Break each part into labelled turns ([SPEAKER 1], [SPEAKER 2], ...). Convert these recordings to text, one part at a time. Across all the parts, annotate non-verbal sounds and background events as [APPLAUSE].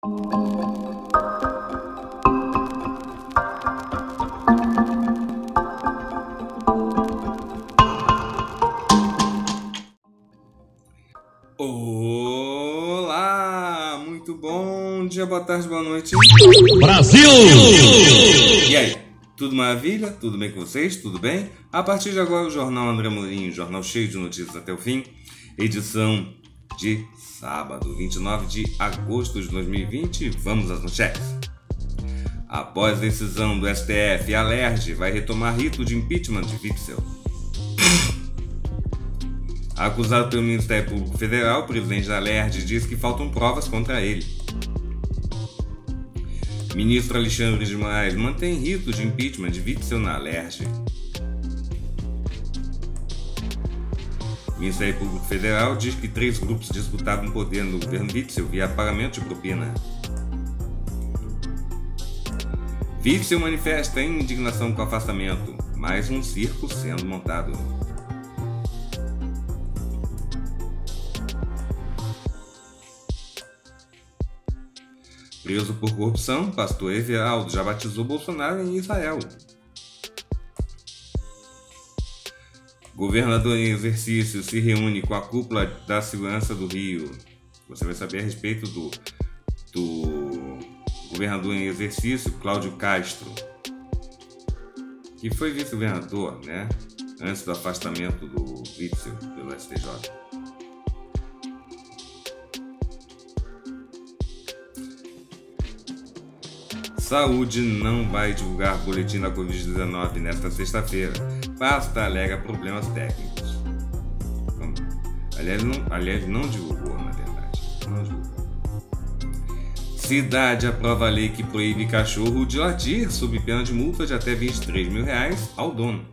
[SPEAKER 1] Olá, muito bom dia, boa tarde, boa noite. Brasil! E aí? Tudo maravilha? Tudo bem com vocês? Tudo bem? A partir de agora, o Jornal André Mourinho, jornal cheio de notícias até o fim, edição de sábado, 29 de agosto de 2020. Vamos às manchetes. Após decisão do STF, a LERJ vai retomar rito de impeachment de Witzel. Acusado pelo Ministério Público Federal, o presidente da LERJ diz que faltam provas contra ele. Ministro Alexandre de Moraes mantém rito de impeachment de Witzel na LERJ. O Ministério Público Federal diz que três grupos disputavam poder no governo Witzel via pagamento de propina. Witzel manifesta indignação com o afastamento. Mais um circo sendo montado. Preso por corrupção, pastor Everaldo já batizou Bolsonaro em Israel. Governador em exercício se reúne com a cúpula da segurança do Rio. Você vai saber a respeito do, do governador em exercício, Cláudio Castro, que foi vice-governador, né? Antes do afastamento do Witzel pelo STJ. Saúde não vai divulgar boletim da Covid-19 nesta sexta-feira pasta alega problemas técnicos. Então, aliás, não, aliás, não divulgou, na verdade. Não divulgou. Cidade aprova a lei que proíbe cachorro de latir sob pena de multa de até 23 mil reais ao dono.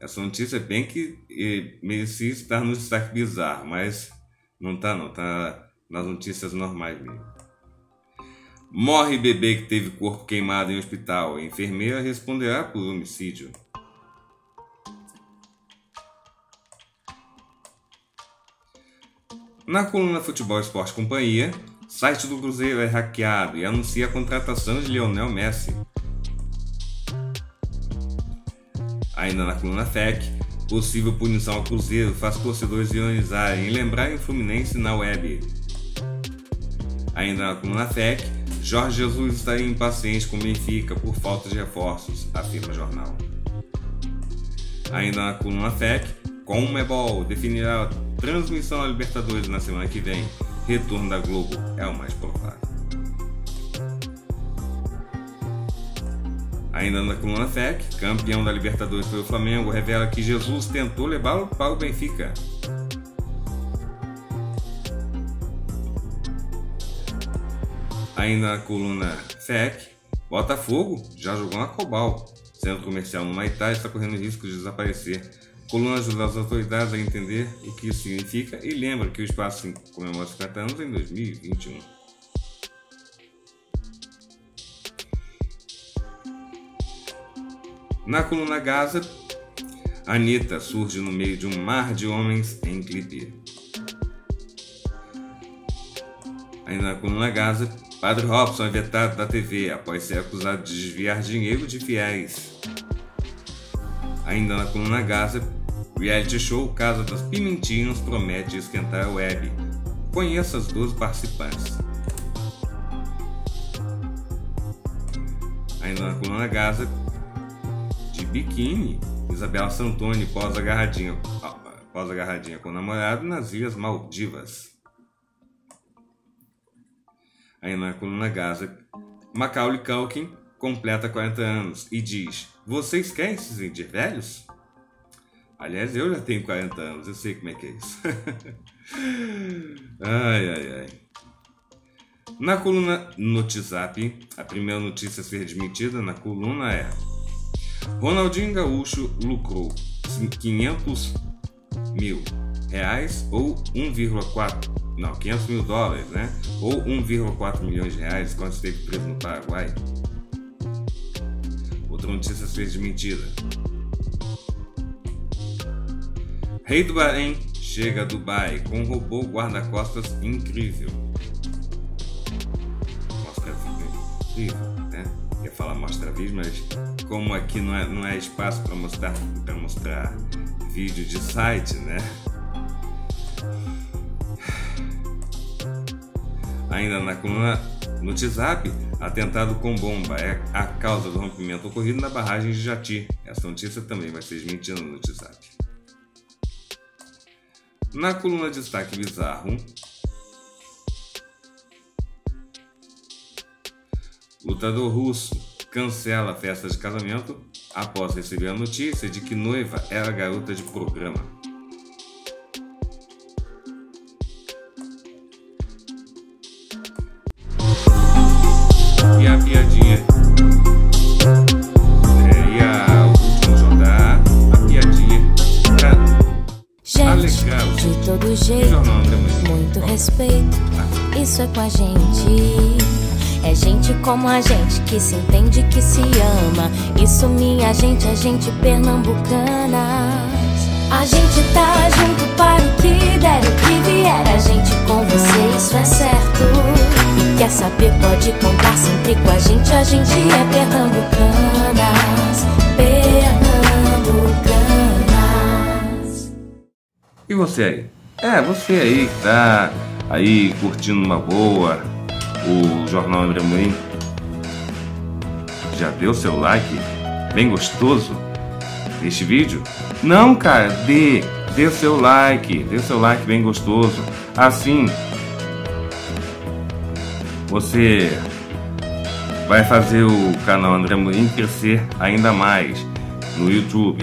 [SPEAKER 1] Essa notícia é bem que eh, merecia estar no destaque bizarro, mas não tá não, tá nas notícias normais mesmo. Morre bebê que teve corpo queimado em hospital. A enfermeira responderá por homicídio. Na coluna Futebol Esporte Companhia, site do Cruzeiro é hackeado e anuncia a contratação de Lionel Messi. Ainda na coluna FEC, possível punição ao Cruzeiro faz torcedores ionizarem e lembrarem o Fluminense na web. Ainda na coluna FEC, Jorge Jesus estaria impaciente com Benfica por falta de reforços, afirma o jornal. Ainda na coluna FEC, Mebol definirá Transmissão à Libertadores na semana que vem. Retorno da Globo é o mais provável. Ainda na coluna FEC, campeão da Libertadores pelo Flamengo, revela que Jesus tentou levá-lo para o Benfica. Ainda na coluna FEC, Botafogo já jogou na Cobal. Centro comercial no Maitá está correndo risco de desaparecer colunas das autoridades a entender o que isso significa e lembra que o espaço comemora 50 anos em 2021. Na coluna Gaza, Anitta surge no meio de um mar de homens em clipe. Ainda na coluna Gaza, Padre Robson é vetado da TV após ser acusado de desviar dinheiro de fiéis. Ainda na coluna Gaza, reality show Casa das Pimentinhas promete esquentar a web. Conheça as duas participantes. Ainda na coluna Gaza, de biquíni, Isabela Santoni pós agarradinha, ah, pós agarradinha com o namorado nas Ilhas Maldivas. Ainda na coluna Gaza, Macaulay Culkin completa 40 anos e diz: Vocês querem se sentir velhos? Aliás, eu já tenho 40 anos, eu sei como é que é isso. [LAUGHS] ai, ai, ai. Na coluna Notizap, a primeira notícia a ser desmentida na coluna é: Ronaldinho Gaúcho lucrou 500 mil reais ou 1,4 não 500 mil dólares, né? Ou 1,4 milhões de reais quando esteve preso no Paraguai. Outra notícia a ser desmentida. Rei do Bahrein chega a Dubai com um robô guarda-costas incrível. Mostra vídeo incrível, né? falar mostra vídeo, mas como aqui não é, não é espaço para mostrar, mostrar vídeo de site, né? Ainda na coluna no WhatsApp, atentado com bomba é a causa do rompimento ocorrido na barragem de Jati. Essa notícia também vai ser desmentida no WhatsApp. Na coluna Destaque Bizarro, lutador russo cancela a festa de casamento após receber a notícia de que noiva era garota de programa. a gente. É gente como a gente que se entende, que se ama. Isso, minha gente, a é gente pernambucana. A gente tá junto para o que der, o que vier. A gente com você, isso é certo. E quer saber, pode contar sempre com a gente. A gente é pernambucanas, pernambucanas. E você aí? É, você aí que tá aí curtindo uma boa o Jornal André Moinho. Já deu seu like? Bem gostoso? este vídeo? Não, cara, dê, dê seu like, dê seu like bem gostoso. Assim, você vai fazer o canal André Morim crescer ainda mais no YouTube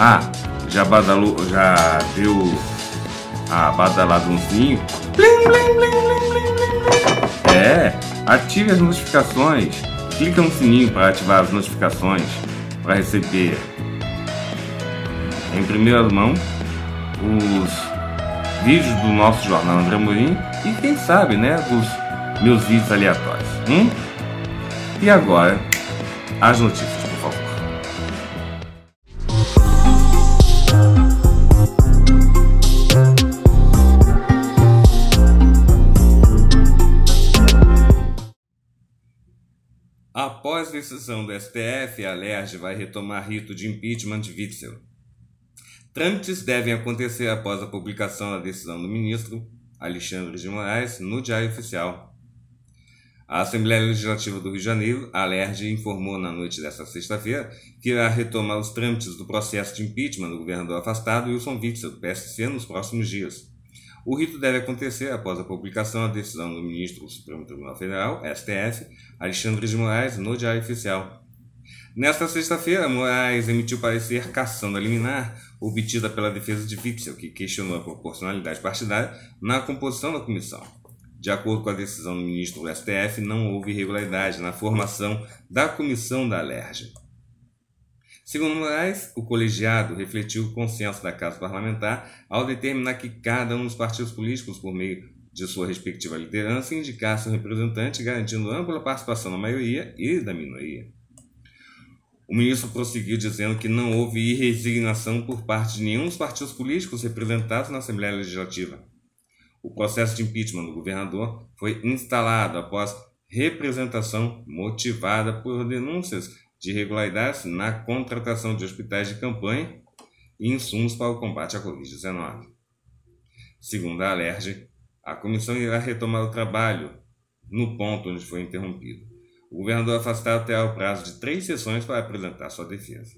[SPEAKER 1] Ah, já badalou, já deu a badaladãozinho? É, ative as notificações. Clica no sininho para ativar as notificações para receber em primeira mão os vídeos do nosso jornal André Mourinho e quem sabe, né, dos meus vídeos aleatórios. Hum? E agora, as notícias. Após decisão do STF, a LERJ vai retomar rito de impeachment de Witzel. Trâmites devem acontecer após a publicação da decisão do ministro Alexandre de Moraes no Diário Oficial. A Assembleia Legislativa do Rio de Janeiro, a LERJ, informou na noite desta sexta-feira que irá retomar os trâmites do processo de impeachment do governador afastado Wilson Witzel, do PSC, nos próximos dias. O rito deve acontecer após a publicação da decisão do ministro do Supremo Tribunal Federal, STF, Alexandre de Moraes, no Diário Oficial. Nesta sexta-feira, Moraes emitiu parecer caçando a liminar obtida pela defesa de Witzel, que questionou a proporcionalidade partidária na composição da comissão. De acordo com a decisão do ministro do STF, não houve irregularidade na formação da comissão da Alerj. Segundo Moraes, o colegiado refletiu o consenso da Casa Parlamentar ao determinar que cada um dos partidos políticos, por meio de sua respectiva liderança, indicasse um representante, garantindo ampla participação da maioria e da minoria. O ministro prosseguiu dizendo que não houve irresignação por parte de nenhum dos partidos políticos representados na Assembleia Legislativa. O processo de impeachment do governador foi instalado após representação motivada por denúncias de irregularidades na contratação de hospitais de campanha e insumos para o combate à Covid-19. Segundo a Alerj, a comissão irá retomar o trabalho no ponto onde foi interrompido. O governador é afastado terá o prazo de três sessões para apresentar sua defesa.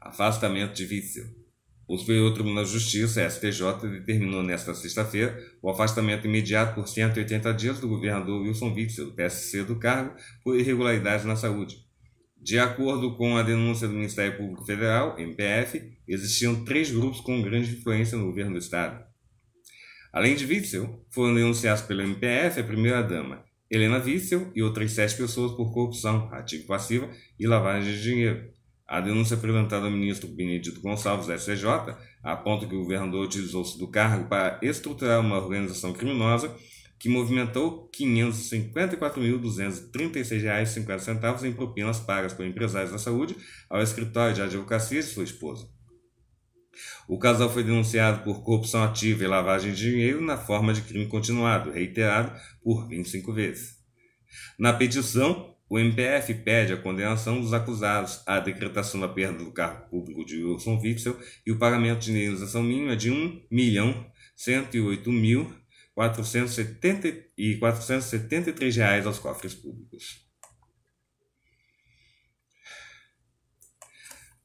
[SPEAKER 1] Afastamento de o Superior Tribunal de Justiça, STJ, determinou nesta sexta-feira o afastamento imediato por 180 dias do governador Wilson Witzel, PSC, do cargo por irregularidades na saúde. De acordo com a denúncia do Ministério Público Federal, MPF, existiam três grupos com grande influência no governo do Estado. Além de Witzel, foram denunciados pelo MPF a primeira-dama, Helena Witzel, e outras sete pessoas por corrupção, ativa passiva e lavagem de dinheiro. A denúncia é apresentada ao ministro Benedito Gonçalves, (SCJ) aponta que o governador utilizou-se do cargo para estruturar uma organização criminosa que movimentou R$ 554.236,50 em propinas pagas por empresários da saúde ao escritório de advocacia de sua esposa. O casal foi denunciado por corrupção ativa e lavagem de dinheiro na forma de crime continuado, reiterado por 25 vezes. Na petição, o MPF pede a condenação dos acusados, a decretação da perda do cargo público de Wilson Witzel e o pagamento de indenização mínima de R$ reais aos cofres públicos.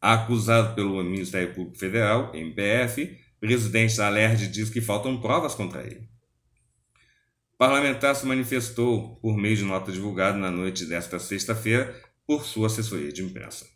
[SPEAKER 1] Acusado pelo Ministério Público Federal, MPF, presidente da Alerj diz que faltam provas contra ele parlamentar se manifestou por meio de nota divulgada na noite desta sexta-feira por sua assessoria de imprensa.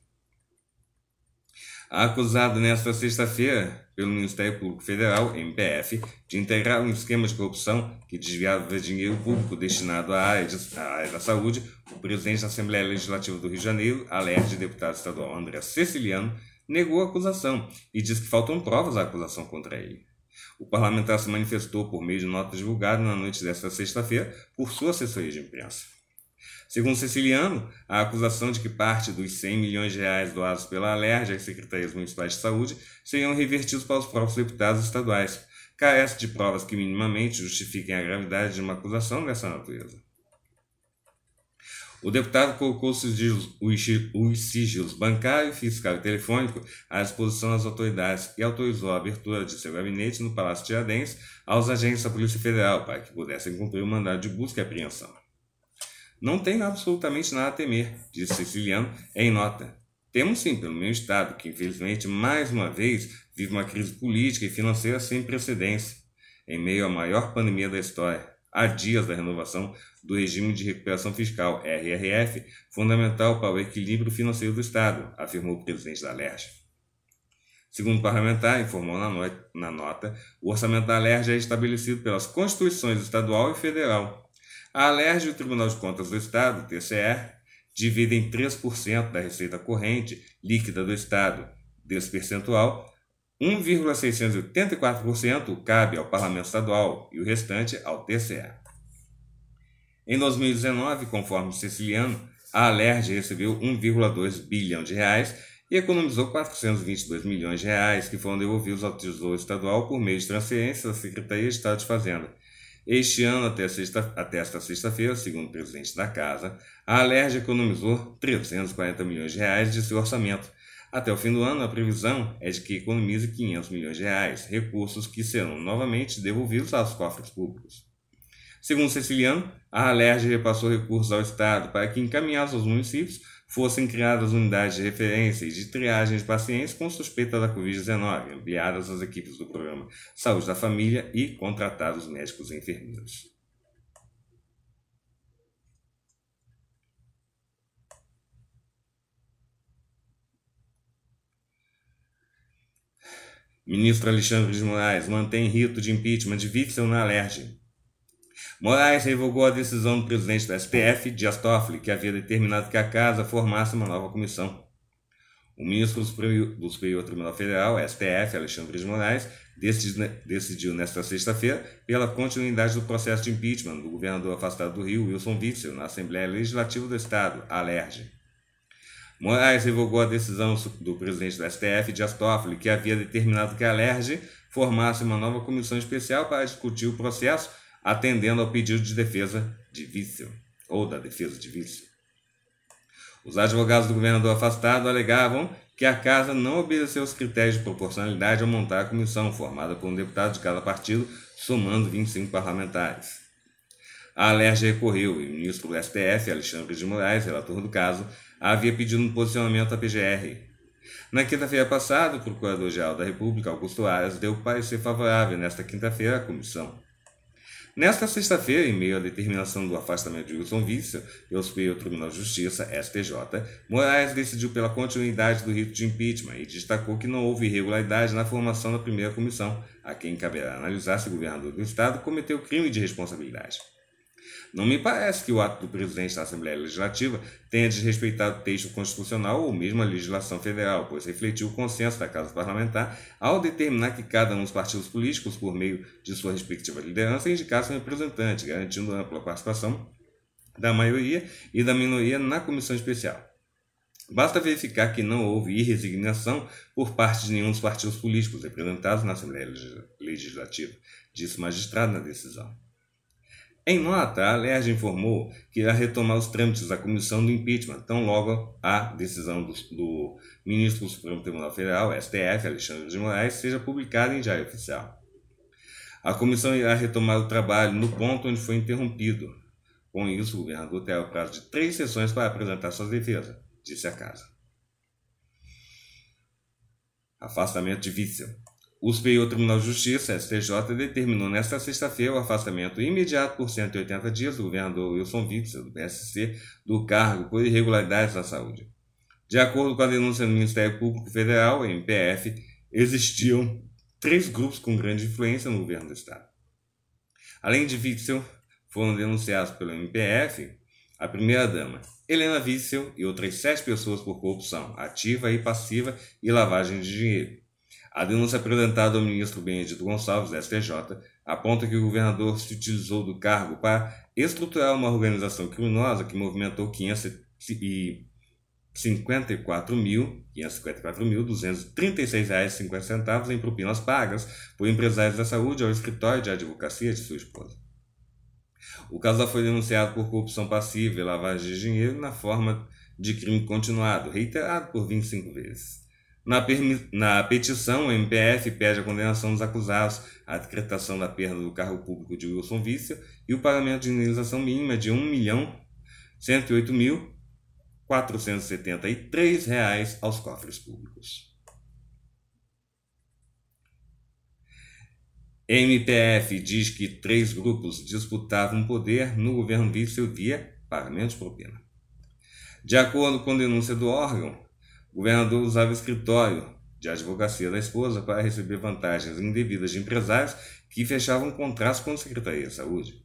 [SPEAKER 1] Acusado nesta sexta-feira pelo Ministério Público Federal, MPF, de integrar um esquema de corrupção que desviava dinheiro público destinado à área, de, à área da saúde, o presidente da Assembleia Legislativa do Rio de Janeiro, alerta de deputado estadual André Ceciliano, negou a acusação e diz que faltam provas à acusação contra ele. O parlamentar se manifestou por meio de nota divulgada na noite desta sexta-feira por sua assessoria de imprensa. Segundo Ceciliano, a acusação de que parte dos 100 milhões de reais doados pela Alerj às secretarias municipais de saúde seriam revertidos para os próprios deputados estaduais, carece de provas que minimamente justifiquem a gravidade de uma acusação dessa natureza. O deputado colocou os sigilos, os sigilos bancário, fiscal e telefônico à disposição das autoridades e autorizou a abertura de seu gabinete no Palácio Tiradentes aos agentes da Polícia Federal para que pudessem cumprir o mandado de busca e apreensão. Não tem absolutamente nada a temer, disse Siciliano em nota. Temos sim pelo meu Estado, que infelizmente mais uma vez vive uma crise política e financeira sem precedência em meio à maior pandemia da história há dias da renovação do regime de recuperação fiscal, RRF, fundamental para o equilíbrio financeiro do Estado, afirmou o presidente da LERJ. Segundo o parlamentar, informou na, na nota, o orçamento da LERJ é estabelecido pelas constituições estadual e federal. A LERJ e o Tribunal de Contas do Estado, TCE, dividem 3% da receita corrente líquida do Estado. Desse percentual, 1,684% cabe ao Parlamento Estadual e o restante ao TCE. Em 2019, conforme o siciliano, a Alerj recebeu 1,2 bilhão de reais e economizou 422 milhões de reais que foram devolvidos ao Tesouro Estadual por meio de transferências da Secretaria de Estado de Fazenda. Este ano, até, sexta, até esta sexta-feira, segundo o presidente da Casa, a Alerj economizou 340 milhões de reais de seu orçamento, até o fim do ano, a previsão é de que economize 500 milhões de reais, recursos que serão novamente devolvidos aos cofres públicos. Segundo Ceciliano, a Alerj repassou recursos ao Estado para que encaminhasse aos municípios fossem criadas unidades de referência e de triagem de pacientes com suspeita da Covid-19, ampliadas às equipes do programa Saúde da Família e contratados médicos e enfermeiros. Ministro Alexandre de Moraes mantém rito de impeachment de Witzel na Alerj. Moraes revogou a decisão do presidente da STF, Dias Toffoli, que havia determinado que a casa formasse uma nova comissão. O ministro do Superior, Tribunal Federal, STF, Alexandre de Moraes, decidiu, decidiu nesta sexta-feira pela continuidade do processo de impeachment do governador afastado do Rio, Wilson Witzel, na Assembleia Legislativa do Estado, Alerj. Moraes revogou a decisão do presidente do STF, Dias Toffoli, que havia determinado que a LERJ formasse uma nova comissão especial para discutir o processo, atendendo ao pedido de defesa de vício, ou da defesa de vício. Os advogados do governador afastado alegavam que a casa não obedeceu os critérios de proporcionalidade ao montar a comissão, formada por um deputado de cada partido, somando 25 parlamentares. A Alerj recorreu e o ministro do STF, Alexandre de Moraes, relator do caso, havia pedido um posicionamento à PGR. Na quinta-feira passada, o Procurador-Geral da República, Augusto Aras, deu parecer favorável nesta quinta-feira à comissão. Nesta sexta-feira, em meio à determinação do afastamento de Wilson Vício pelo Superior Tribunal de Justiça, STJ, Moraes decidiu pela continuidade do rito de impeachment e destacou que não houve irregularidade na formação da primeira comissão, a quem caberá analisar se o governador do Estado cometeu crime de responsabilidade. Não me parece que o ato do presidente da Assembleia Legislativa tenha desrespeitado o texto constitucional ou mesmo a legislação federal, pois refletiu o consenso da Casa Parlamentar ao determinar que cada um dos partidos políticos, por meio de sua respectiva liderança, indicasse um representante, garantindo ampla participação da maioria e da minoria na comissão especial. Basta verificar que não houve irresignação por parte de nenhum dos partidos políticos representados na Assembleia Legislativa, disse o magistrado na decisão. Em nota, a Alerj informou que irá retomar os trâmites da comissão do impeachment, tão logo a decisão do, do ministro do Supremo Tribunal Federal, STF, Alexandre de Moraes, seja publicada em diário oficial. A comissão irá retomar o trabalho no ponto onde foi interrompido. Com isso, o governador terá o prazo de três sessões para apresentar sua defesa, disse a casa. Afastamento de vício. O Superior Tribunal de Justiça, STJ, determinou nesta sexta-feira o afastamento imediato por 180 dias do governador Wilson Witzel, do PSC, do cargo por irregularidades na saúde. De acordo com a denúncia do Ministério Público Federal, MPF, existiam três grupos com grande influência no governo do Estado. Além de Witzel, foram denunciados pelo MPF a primeira-dama, Helena Witzel e outras sete pessoas por corrupção ativa e passiva e lavagem de dinheiro. A denúncia é apresentada ao ministro Benedito Gonçalves, STJ, aponta que o governador se utilizou do cargo para estruturar uma organização criminosa que movimentou 554.236,50 reais centavos em propinas pagas por empresários da saúde ao escritório de advocacia de sua esposa. O caso já foi denunciado por corrupção passiva e lavagem de dinheiro na forma de crime continuado, reiterado por 25 vezes. Na, na petição, o MPF pede a condenação dos acusados, a decretação da perda do carro público de Wilson Vício e o pagamento de indenização mínima de R$ 1.108.473 aos cofres públicos. MPF diz que três grupos disputavam poder no governo Vício via pagamento de propina. De acordo com denúncia do órgão, o governador usava o escritório de advocacia da esposa para receber vantagens indevidas de empresários que fechavam contratos com a Secretaria de Saúde.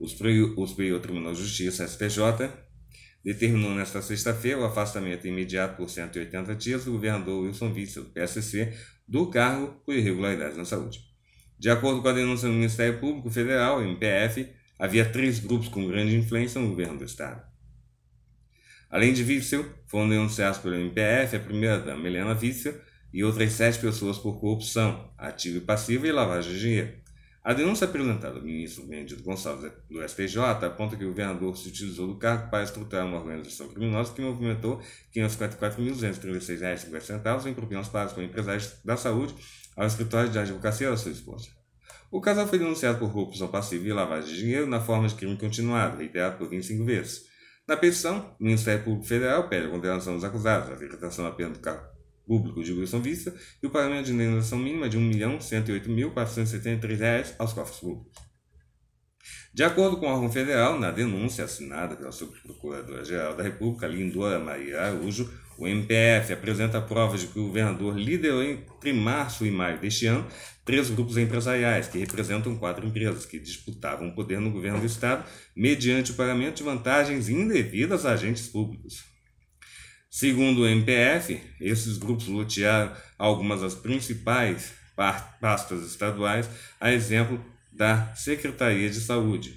[SPEAKER 1] O Superior Tribunal de Justiça, STJ, determinou nesta sexta-feira o afastamento imediato por 180 dias do governador Wilson Witzel, do PSC, do cargo por irregularidades na saúde. De acordo com a denúncia do Ministério Público Federal, MPF, havia três grupos com grande influência no governo do Estado. Além de Witzel, foram denunciado pelo MPF, a primeira dama Helena Vícia e outras sete pessoas por corrupção, ativa e passiva e lavagem de dinheiro. A denúncia é apresentada ao ministro Mendes Gonçalves do STJ aponta que o governador se utilizou do cargo para estruturar uma organização criminosa que movimentou R$ 554.236,50 em propinas pagas por empresários da saúde ao escritório de advocacia da sua esposa. O casal foi denunciado por corrupção passiva e lavagem de dinheiro na forma de crime continuado, reiterado por 25 vezes. Na petição, o Ministério Público Federal pede a condenação dos acusados, a decretação da pena do cargo público de Wilson Vista e o pagamento de indenização mínima de R$ 1.108.473 aos cofres públicos. De acordo com o órgão federal, na denúncia assinada pela Subprocuradora-Geral da República, Lindora Maria Araújo, o MPF apresenta provas de que o governador liderou entre março e maio deste ano três grupos empresariais, que representam quatro empresas que disputavam poder no governo do Estado mediante o pagamento de vantagens indevidas a agentes públicos. Segundo o MPF, esses grupos lotearam algumas das principais pastas estaduais, a exemplo da Secretaria de Saúde,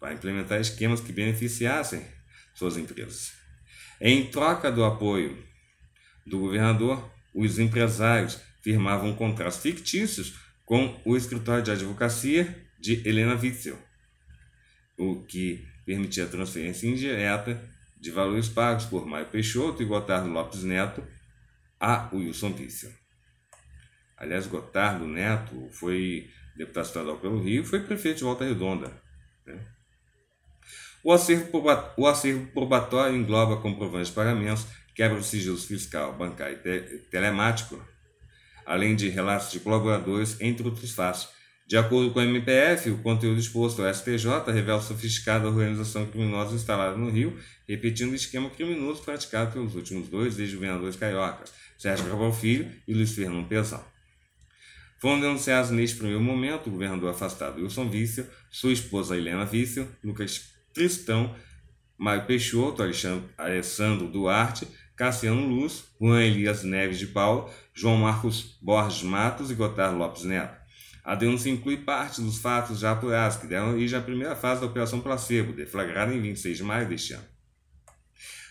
[SPEAKER 1] para implementar esquemas que beneficiassem suas empresas. Em troca do apoio do governador, os empresários firmavam contratos fictícios com o escritório de advocacia de Helena Witzel, o que permitia a transferência indireta de valores pagos por Maio Peixoto e Gotardo Lopes Neto a Wilson Witzel. Aliás, Gotardo Neto foi deputado estadual pelo Rio foi prefeito de Volta Redonda. Né? O, acervo o acervo probatório engloba comprovantes de pagamentos, quebra de sigilos fiscal, bancário e te telemático, além de relatos de colaboradores, entre outros fatos. De acordo com a MPF, o conteúdo exposto ao STJ revela sofisticada organização criminosa instalada no Rio, repetindo o esquema criminoso praticado pelos últimos dois ex-governadores carioca, Sérgio Cabral Filho e Luiz Fernando Pezão. Foram denunciados neste primeiro momento o governador afastado Wilson Vício, sua esposa Helena Vício, Lucas Cristão, Mário Peixoto, Alexandre, Alessandro Duarte, Cassiano Luz, Juan Elias Neves de Paula, João Marcos Borges Matos e Gotar Lopes Neto. A denúncia inclui parte dos fatos já apurados que deram origem à primeira fase da Operação Placebo, deflagrada em 26 de maio deste ano.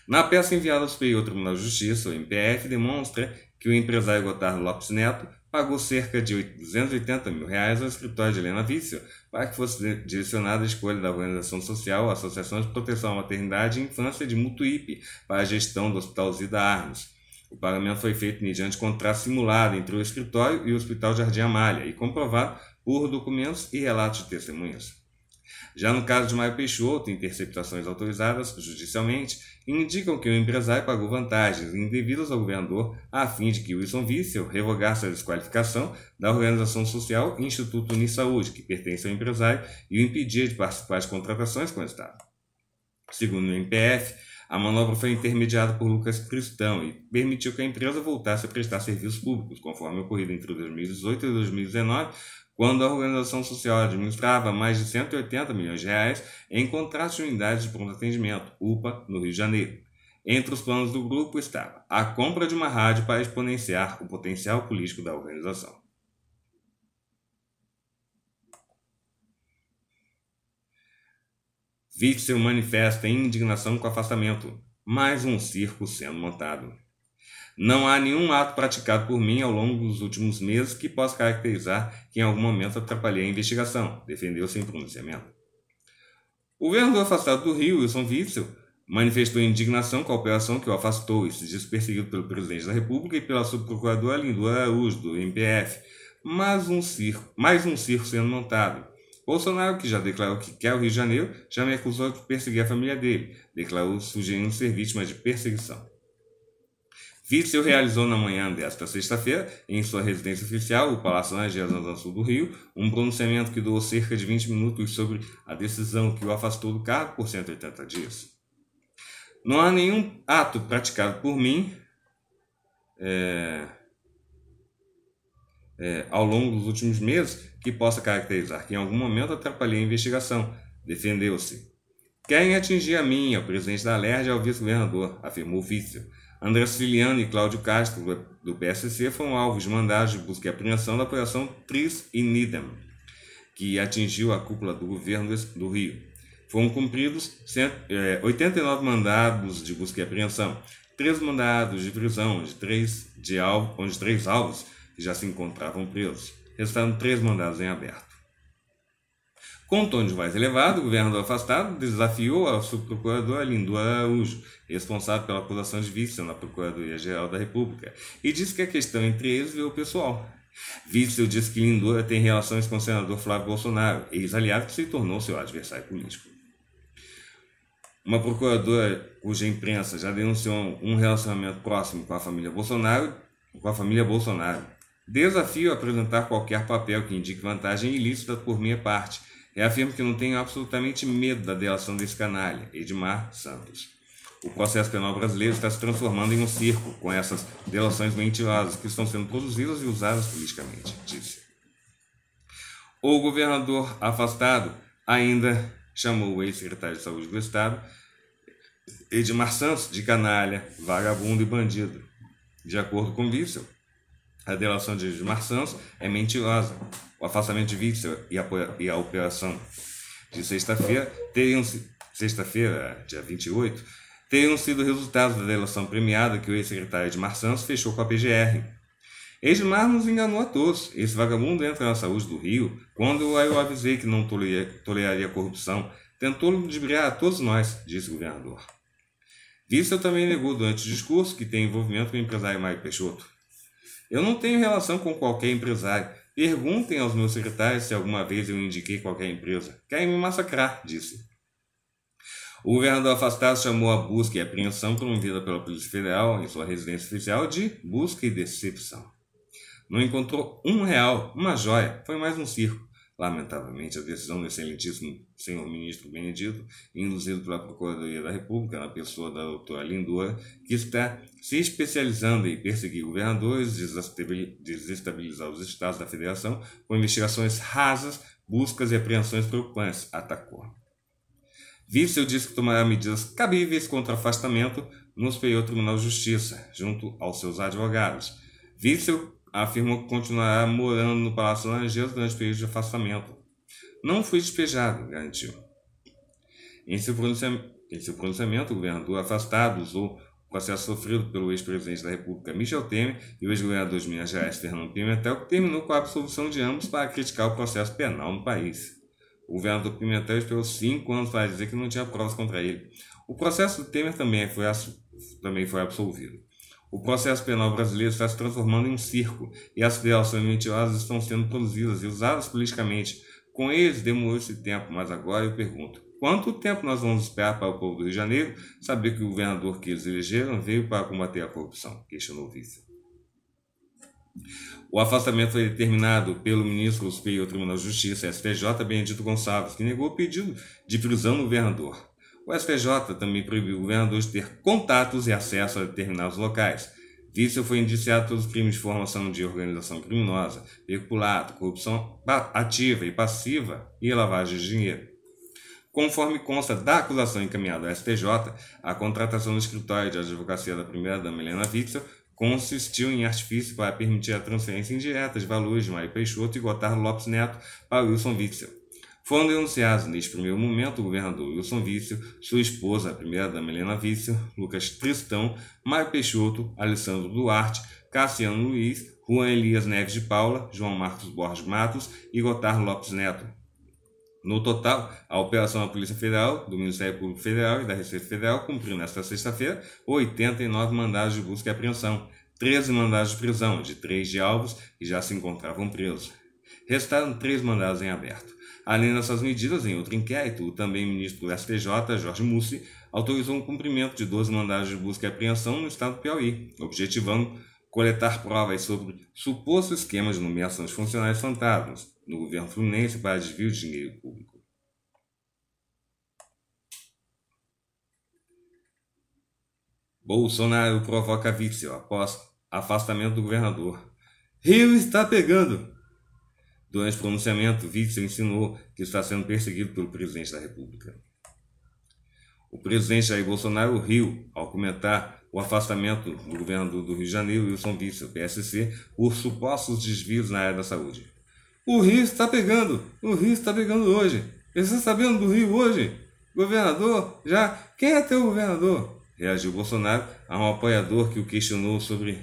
[SPEAKER 1] Na peça enviada ao Superior Tribunal de Justiça, o MPF demonstra que o empresário Gotardo Lopes Neto pagou cerca de 280 mil reais ao escritório de Helena Vício para que fosse direcionada a escolha da organização social Associação de Proteção à Maternidade e Infância de Mutuípe para a gestão do Hospital Zida Armas. O pagamento foi feito mediante contrato simulado entre o escritório e o Hospital Jardim Amália e comprovado por documentos e relatos de testemunhas. Já no caso de Maio Peixoto, interceptações autorizadas judicialmente, indicam que o empresário pagou vantagens indevidas ao governador a fim de que Wilson Vício revogasse a desqualificação da organização social Instituto Unisaúde, que pertence ao empresário, e o impedia de participar de contratações com o Estado. Segundo o MPF, a manobra foi intermediada por Lucas Cristão e permitiu que a empresa voltasse a prestar serviços públicos, conforme ocorrido entre 2018 e 2019, quando a organização social administrava mais de 180 milhões de reais em contratos de unidades de pronto atendimento, UPA, no Rio de Janeiro. Entre os planos do grupo estava a compra de uma rádio para exponenciar o potencial político da organização. Witzel manifesta indignação com o afastamento, mais um circo sendo montado. Não há nenhum ato praticado por mim ao longo dos últimos meses que possa caracterizar que em algum momento atrapalhei a investigação, defendeu-se pronunciamento. O do afastado do Rio, Wilson Witzel, manifestou indignação com a operação que o afastou e se diz perseguido pelo presidente da República e pela subprocuradora Lindo Araújo, do MPF. Mais um circo, mais um circo sendo montado. Bolsonaro, que já declarou que quer o Rio de Janeiro, já me acusou de perseguir a família dele, declarou sugerindo ser vítima de perseguição. Witzel realizou na manhã desta sexta-feira, em sua residência oficial, o Palácio Laranjeiras, na Zona Sul do Rio, um pronunciamento que durou cerca de 20 minutos sobre a decisão que o afastou do cargo por 180 dias. Não há nenhum ato praticado por mim é, é, ao longo dos últimos meses que possa caracterizar que em algum momento atrapalhei a investigação, defendeu-se. Querem atingir a mim, ao é presidente da Alerj e ao vice-governador, afirmou Witzel André Siciliano e Cláudio Castro, do PSC, foram alvos de mandados de busca e apreensão da Operação Tris Nidem, que atingiu a cúpula do governo do Rio. Foram cumpridos 89 é, mandados de busca e apreensão, três mandados de prisão, onde três, de alvo, onde três alvos já se encontravam presos. Restaram três mandados em aberto. Com tom de voz elevado, o governador afastado desafiou a subprocurador Lindo Araújo, responsável pela acusação de vício na Procuradoria-Geral da República, e disse que a questão entre eles veio pessoal. Witzel disse que Lindora tem relações com o senador Flávio Bolsonaro, ex-aliado que se tornou seu adversário político. Uma procuradora cuja imprensa já denunciou um relacionamento próximo com a família Bolsonaro, com a família Bolsonaro. Desafio a apresentar qualquer papel que indique vantagem ilícita por minha parte e afirmo que não tenho absolutamente medo da delação desse canalha, Edmar Santos. O processo penal brasileiro está se transformando em um circo com essas delações mentirosas que estão sendo produzidas e usadas politicamente, disse. O governador afastado ainda chamou o ex-secretário de Saúde do Estado, Edmar Santos, de canalha, vagabundo e bandido. De acordo com o Vício, a delação de Edmar Santos é mentirosa, o afastamento de vista e a, e a operação de sexta-feira teriam sexta-feira, dia 28, teriam sido resultados da delação premiada que o ex-secretário Edmar Santos fechou com a PGR. Edmar nos enganou a todos. Esse vagabundo entra na saúde do Rio quando eu avisei que não toleraria corrupção. Tentou ludibriar a todos nós, disse o governador. Vissel também negou durante o discurso que tem envolvimento com o empresário Mário Peixoto. Eu não tenho relação com qualquer empresário. Perguntem aos meus secretários se alguma vez eu indiquei qualquer empresa. Querem me massacrar, disse. O governador afastado chamou a busca e apreensão promovida pela Polícia Federal em sua residência oficial de busca e decepção. Não encontrou um real, uma joia, foi mais um circo. Lamentavelmente, a decisão do excelentíssimo senhor ministro Benedito, induzido pela Procuradoria da República, na pessoa da doutora Lindora, que está se especializando em perseguir governadores, desestabilizar os estados da federação com investigações rasas, buscas e apreensões preocupantes, atacou. Vício disse que tomará medidas cabíveis contra afastamento no Superior Tribunal de Justiça, junto aos seus advogados. Vício afirmou que continuará morando no Palácio Laranjeiras durante o período de afastamento. Não fui despejado, garantiu. Em seu pronunciamento, em seu pronunciamento o governador afastado usou o processo sofrido pelo ex-presidente da República Michel Temer e o ex-governador de Minas Gerais Fernando Pimentel, que terminou com a absolvição de ambos para criticar o processo penal no país. O governador Pimentel esperou cinco anos para dizer que não tinha provas contra ele. O processo do Temer também foi, também foi absolvido. O processo penal brasileiro está se transformando em um circo e as delações mentirosas estão sendo produzidas e usadas politicamente. Com eles demorou esse tempo, mas agora eu pergunto: quanto tempo nós vamos esperar para o povo do Rio de Janeiro saber que o governador que eles elegeram veio para combater a corrupção? Questionou o vice. O afastamento foi determinado pelo ministro do Superior Tribunal de Justiça, STJ, Benedito Gonçalves, que negou o pedido de prisão do governador. O STJ também proibiu governadores de ter contatos e acesso a determinados locais. Vício foi indiciado pelos crimes de formação de organização criminosa, peculato, corrupção ativa e passiva e lavagem de dinheiro. Conforme consta da acusação encaminhada ao STJ, a contratação do escritório de advocacia da primeira-dama Helena Witzel consistiu em artifício para permitir a transferência indireta de valores de Mário Peixoto e Gotardo Lopes Neto para Wilson Witzel. Foram denunciados neste primeiro momento o governador Wilson Vício, sua esposa, a primeira-dama Helena Vício, Lucas Tristão, Mário Peixoto, Alessandro Duarte, Cassiano Luiz, Juan Elias Neves de Paula, João Marcos Borges Matos e Gotardo Lopes Neto. No total, a operação da Polícia Federal, do Ministério Público Federal e da Receita Federal cumpriu nesta sexta-feira 89 mandados de busca e apreensão, 13 mandados de prisão de três de alvos que já se encontravam presos. Restaram três mandados em aberto. Além dessas medidas, em outro inquérito, o também ministro do STJ, Jorge Mussi, autorizou um cumprimento de 12 mandados de busca e apreensão no estado do Piauí, objetivando coletar provas sobre suposto esquema de nomeação de funcionários fantasmas no governo fluminense para desvio de dinheiro público. Bolsonaro provoca vício após afastamento do governador. Rio está pegando! Durante o pronunciamento, Witzel insinuou que está sendo perseguido pelo presidente da República. O presidente Jair Bolsonaro riu ao comentar o afastamento do governador do Rio de Janeiro, Wilson Witzel, PSC, por supostos desvios na área da saúde. O Rio está pegando! O Rio está pegando hoje! Você está sabendo do Rio hoje? Governador? Já? Quem é teu governador? Reagiu Bolsonaro a um apoiador que o questionou sobre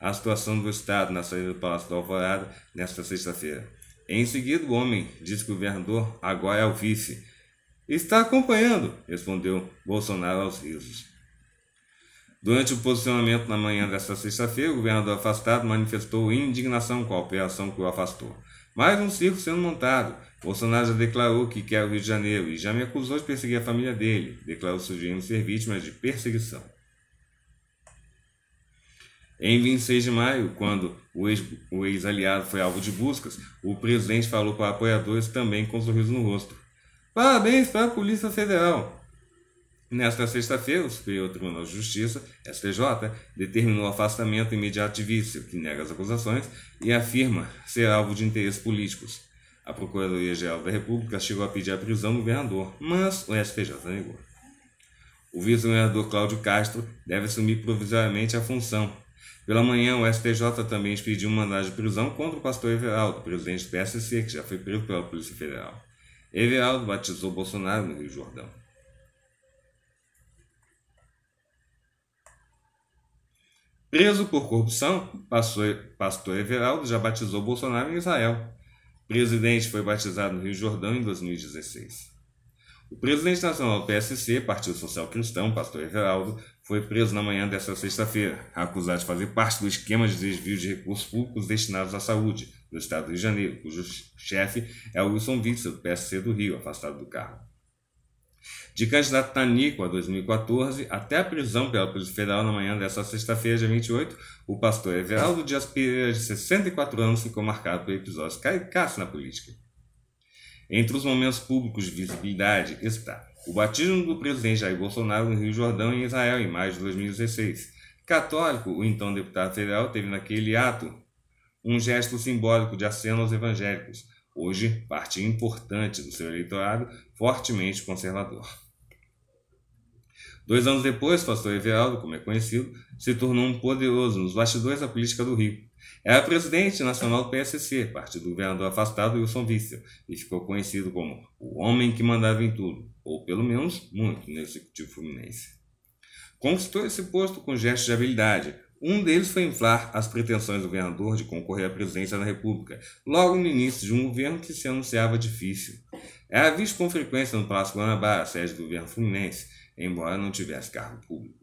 [SPEAKER 1] a situação do Estado na saída do Palácio da Alvorada nesta sexta-feira. Em seguida, o homem disse que o governador agora é o vice. Está acompanhando, respondeu Bolsonaro aos risos. Durante o posicionamento na manhã desta sexta-feira, o governador afastado manifestou indignação com a operação que o afastou. Mais um circo sendo montado. Bolsonaro já declarou que quer o Rio de Janeiro e já me acusou de perseguir a família dele. Declarou sugerir ser vítima de perseguição. Em 26 de maio, quando o ex-aliado foi alvo de buscas, o presidente falou para apoiadores também com um sorriso no rosto. Parabéns para a Polícia Federal! Nesta sexta-feira, o Superior Tribunal de Justiça, STJ, determinou o afastamento imediato de vício, que nega as acusações e afirma ser alvo de interesses políticos. A Procuradoria-Geral da República chegou a pedir a prisão do governador, mas o STJ negou. O vice-governador Cláudio Castro deve assumir provisoriamente a função, pela manhã, o STJ também expediu um mandado de prisão contra o pastor Everaldo, presidente do PSC, que já foi preso pela Polícia Federal. Everaldo batizou Bolsonaro no Rio Jordão. Preso por corrupção, pastor Everaldo já batizou Bolsonaro em Israel. O presidente foi batizado no Rio Jordão em 2016. O presidente nacional do PSC, Partido Social Cristão, pastor Everaldo, foi preso na manhã desta sexta-feira, acusado de fazer parte do esquema de desvio de recursos públicos destinados à saúde do Estado do Rio de Janeiro, cujo chefe é Wilson Witzel, do PSC do Rio, afastado do cargo. De candidato Tanico a 2014 até a prisão pela Polícia Federal na manhã desta sexta-feira, dia 28, o pastor Everaldo Dias Pereira, de 64 anos, ficou marcado por episódios caricatos na política. Entre os momentos públicos de visibilidade está o batismo do presidente Jair Bolsonaro no Rio Jordão, em Israel, em maio de 2016. Católico, o então deputado federal teve naquele ato um gesto simbólico de aceno aos evangélicos, hoje parte importante do seu eleitorado, fortemente conservador. Dois anos depois, o pastor Everaldo, como é conhecido, se tornou um poderoso nos bastidores da política do Rio. Era é presidente nacional do PSC, partido do governador afastado Wilson Witzel, e ficou conhecido como o homem que mandava em tudo, ou pelo menos muito, no executivo fluminense. Conquistou esse posto com gestos de habilidade. Um deles foi inflar as pretensões do governador de concorrer à presidência da República, logo no início de um governo que se anunciava difícil. Era é visto com frequência no Palácio Guanabara, sede do governo fluminense, embora não tivesse cargo público.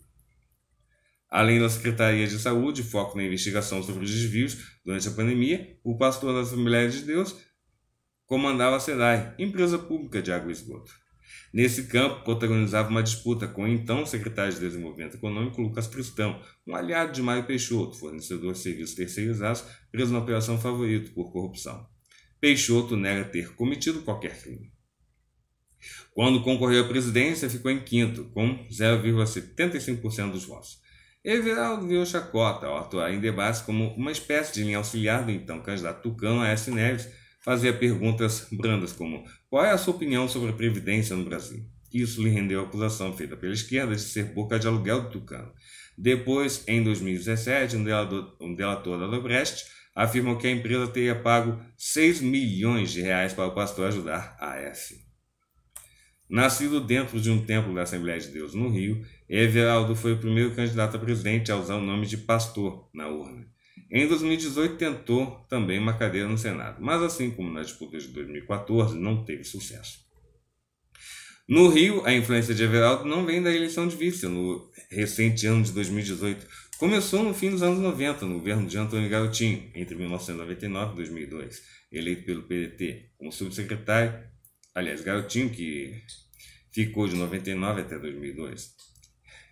[SPEAKER 1] Além da Secretaria de Saúde, foco na investigação sobre os desvios durante a pandemia, o pastor da Assembleia de Deus comandava a SEDAI, empresa pública de água e esgoto. Nesse campo, protagonizava uma disputa com o então secretário de Desenvolvimento Econômico, Lucas Cristão, um aliado de Maio Peixoto, fornecedor de serviços terceirizados, preso na Operação Favorito por corrupção. Peixoto nega ter cometido qualquer crime. Quando concorreu à presidência, ficou em quinto, com 0,75% dos votos. Everaldo viu Chacota, ao atuar em debates como uma espécie de linha auxiliar do então candidato Tucano Aécio Neves, fazia perguntas brandas como qual é a sua opinião sobre a Previdência no Brasil? Isso lhe rendeu a acusação feita pela esquerda de ser boca de aluguel do Tucano. Depois, em 2017, um delator, um delator da Lobrecht afirmou que a empresa teria pago 6 milhões de reais para o pastor ajudar a F. Nascido dentro de um templo da Assembleia de Deus no Rio, Everaldo foi o primeiro candidato a presidente a usar o nome de pastor na urna. Em 2018 tentou também uma cadeira no Senado, mas assim como na disputa de 2014, não teve sucesso. No Rio, a influência de Everaldo não vem da eleição de vice no recente ano de 2018. Começou no fim dos anos 90, no governo de Antônio Garotinho, entre 1999 e 2002, eleito pelo PDT como subsecretário. Aliás, Garotinho, que ficou de 99 até 2002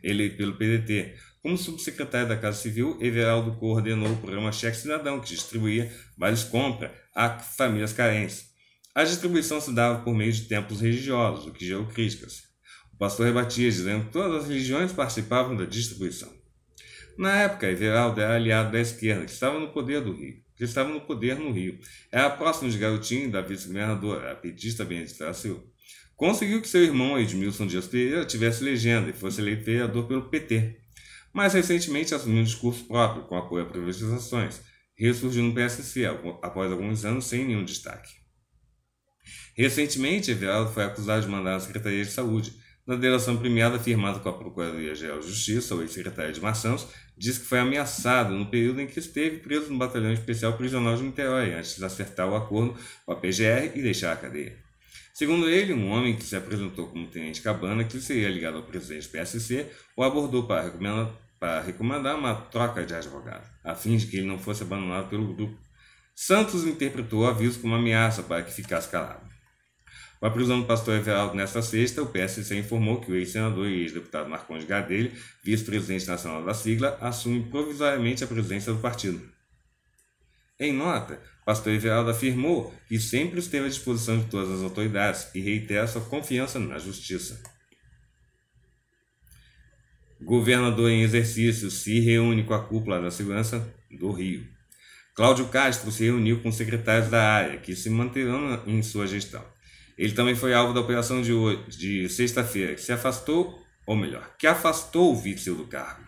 [SPEAKER 1] eleito pelo PDT. Como subsecretário da Casa Civil, Everaldo coordenou o programa Cheque Cidadão, que distribuía vales compra a famílias carentes. A distribuição se dava por meio de templos religiosos, o que gerou críticas. O pastor rebatia, dizendo que todas as religiões participavam da distribuição. Na época, Everaldo era aliado da esquerda, que estava no poder do Rio, que estava no poder no Rio. Era próximo de Garotinho, da vice-governadora, a petista Benedita Silva. Conseguiu que seu irmão Edmilson Dias Pereira tivesse legenda e fosse eleito vereador pelo PT. Mais recentemente assumiu um discurso próprio, com apoio a privatizações, ressurgiu no PSC após alguns anos sem nenhum destaque. Recentemente, Everaldo foi acusado de mandar na Secretaria de Saúde. Na delação premiada firmada com a Procuradoria-Geral de Justiça, o ex-secretário de Marçãos disse que foi ameaçado no período em que esteve preso no Batalhão Especial Prisional de Niterói, antes de acertar o acordo com a PGR e deixar a cadeia. Segundo ele, um homem que se apresentou como tenente Cabana, que seria ligado ao presidente do PSC, o abordou para recomendar, para recomendar uma troca de advogado, a fim de que ele não fosse abandonado pelo grupo. Santos interpretou o aviso como uma ameaça para que ficasse calado. Com a prisão do pastor Everaldo nesta sexta, o PSC informou que o ex-senador e ex-deputado Marcondes Gadelha, vice-presidente nacional da sigla, assume provisoriamente a presidência do partido. Em nota, Pastor Everaldo afirmou que sempre esteve à disposição de todas as autoridades e reitera sua confiança na justiça. Governador em exercício se reúne com a cúpula da segurança do Rio. Cláudio Castro se reuniu com secretários da área, que se manterão em sua gestão. Ele também foi alvo da operação de, hoje, de sexta-feira, que se afastou, ou melhor, que afastou o vice do cargo.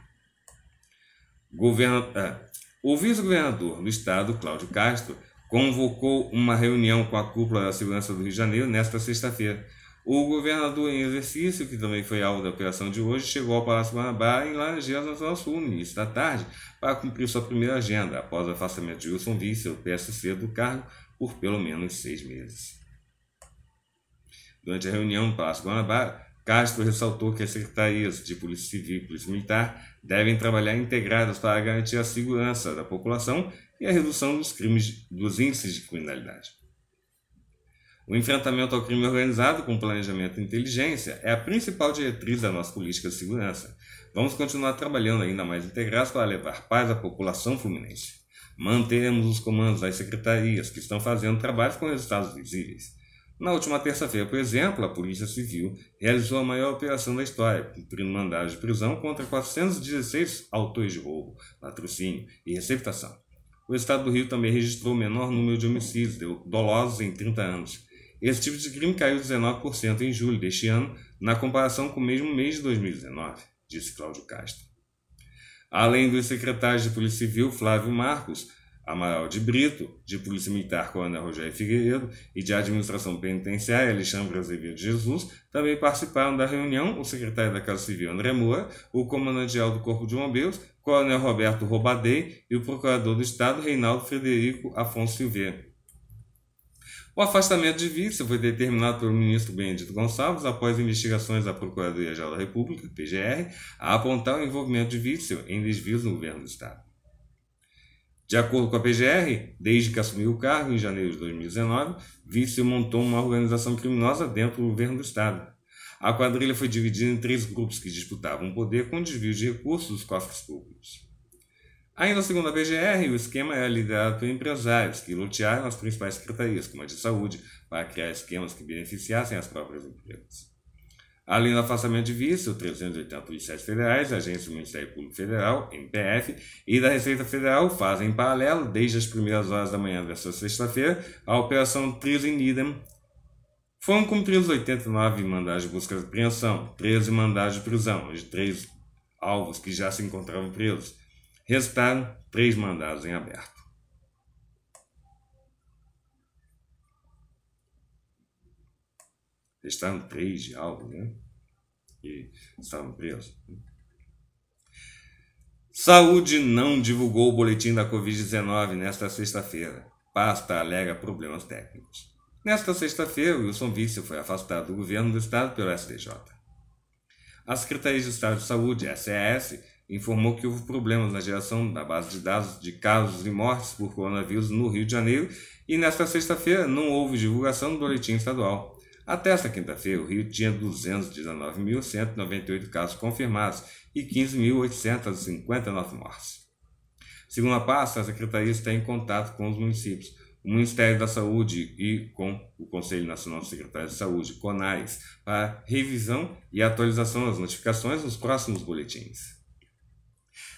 [SPEAKER 1] Governo, ah, o vice-governador do estado, Cláudio Castro, convocou uma reunião com a cúpula da segurança do Rio de Janeiro nesta sexta-feira. O governador em exercício, que também foi alvo da operação de hoje, chegou ao Palácio Guanabara em Laranjeiras, na Zona Sul, no início da tarde, para cumprir sua primeira agenda, após o afastamento de Wilson Vício, PSC, do cargo, por pelo menos seis meses. Durante a reunião no Palácio Guanabara, Castro ressaltou que as secretarias de Polícia Civil e Polícia Militar devem trabalhar integradas para garantir a segurança da população e a redução dos crimes dos índices de criminalidade. O enfrentamento ao crime organizado com planejamento e inteligência é a principal diretriz da nossa política de segurança. Vamos continuar trabalhando ainda mais integrados para levar paz à população fluminense. Manteremos os comandos das secretarias que estão fazendo trabalhos com resultados visíveis. Na última terça-feira, por exemplo, a Polícia Civil realizou a maior operação da história, cumprindo mandados de prisão contra 416 autores de roubo, latrocínio e receptação. O estado do Rio também registrou o menor número de homicídios dolosos em 30 anos. Esse tipo de crime caiu 19% em julho deste ano, na comparação com o mesmo mês de 2019, disse Cláudio Castro. Além dos secretários de Polícia Civil Flávio Marcos, Amaral de Brito, de Polícia Militar Coronel Rogério Figueiredo e de Administração Penitenciária Alexandre Azevedo Jesus também participaram da reunião o secretário da Casa Civil André Moura, o comandante-geral do Corpo de Bombeiros, Coronel Roberto Robadei e o Procurador do Estado Reinaldo Frederico Afonso Silveira. O afastamento de Vício foi determinado pelo ministro Benedito Gonçalves após investigações da Procuradoria-Geral da República, PGR, a apontar o envolvimento de Vício em desvios no governo do Estado. De acordo com a PGR, desde que assumiu o cargo, em janeiro de 2019, Vício montou uma organização criminosa dentro do governo do Estado. A quadrilha foi dividida em três grupos que disputavam o poder com desvio de recursos dos cofres públicos. Ainda segundo a PGR, o esquema era é liderado por empresários que lotearam as principais secretarias, como a de saúde, para criar esquemas que beneficiassem as próprias empresas. Além do afastamento de vício, 387 federais, agentes do Ministério Público Federal, MPF, e da Receita Federal fazem em paralelo, desde as primeiras horas da manhã desta sexta-feira, a Operação Trios in Foram cumpridos 89 mandados de busca e apreensão, 13 mandados de prisão, os três alvos que já se encontravam presos. Resultaram, três mandados em aberto. Eles estavam presos de algo, né? E estavam presos. Saúde não divulgou o boletim da Covid-19 nesta sexta-feira. Pasta alega problemas técnicos. Nesta sexta-feira, Wilson Vício foi afastado do governo do estado pelo STJ. A Secretaria de Estado de Saúde, SES, informou que houve problemas na geração da base de dados de casos e mortes por coronavírus no Rio de Janeiro e nesta sexta-feira não houve divulgação do boletim estadual. Até esta quinta-feira, o Rio tinha 219.198 casos confirmados e 15.859 mortes. Segundo a pasta, a Secretaria está em contato com os municípios, o Ministério da Saúde e com o Conselho Nacional de Secretários de Saúde, CONAIS, para revisão e atualização das notificações nos próximos boletins.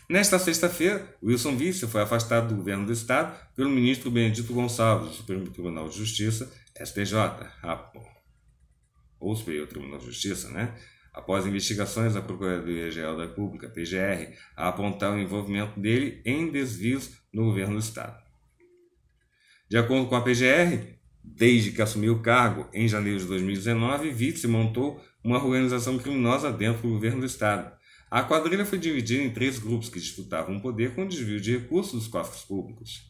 [SPEAKER 1] Nesta sexta-feira, Wilson Vício foi afastado do governo do Estado pelo ministro Benedito Gonçalves, do Supremo Tribunal de Justiça, STJ, RAPO ou Superior o Tribunal de Justiça, né? após investigações da Procuradoria-Geral da República, PGR, a apontar o envolvimento dele em desvios no governo do Estado. De acordo com a PGR, desde que assumiu o cargo em janeiro de 2019, se montou uma organização criminosa dentro do governo do Estado. A quadrilha foi dividida em três grupos que disputavam o poder com desvio de recursos dos cofres públicos.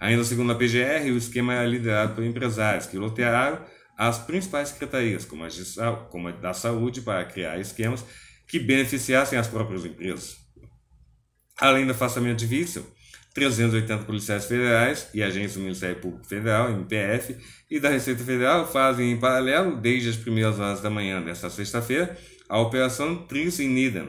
[SPEAKER 1] Ainda segundo a PGR, o esquema era é liderado por empresários que lotearam as principais secretarias, como a, de, ah, como a da saúde, para criar esquemas que beneficiassem as próprias empresas. Além do afastamento de vício, 380 policiais federais e agentes do Ministério Público Federal, MPF, e da Receita Federal fazem em paralelo, desde as primeiras horas da manhã desta sexta-feira, a Operação Tris in Idem.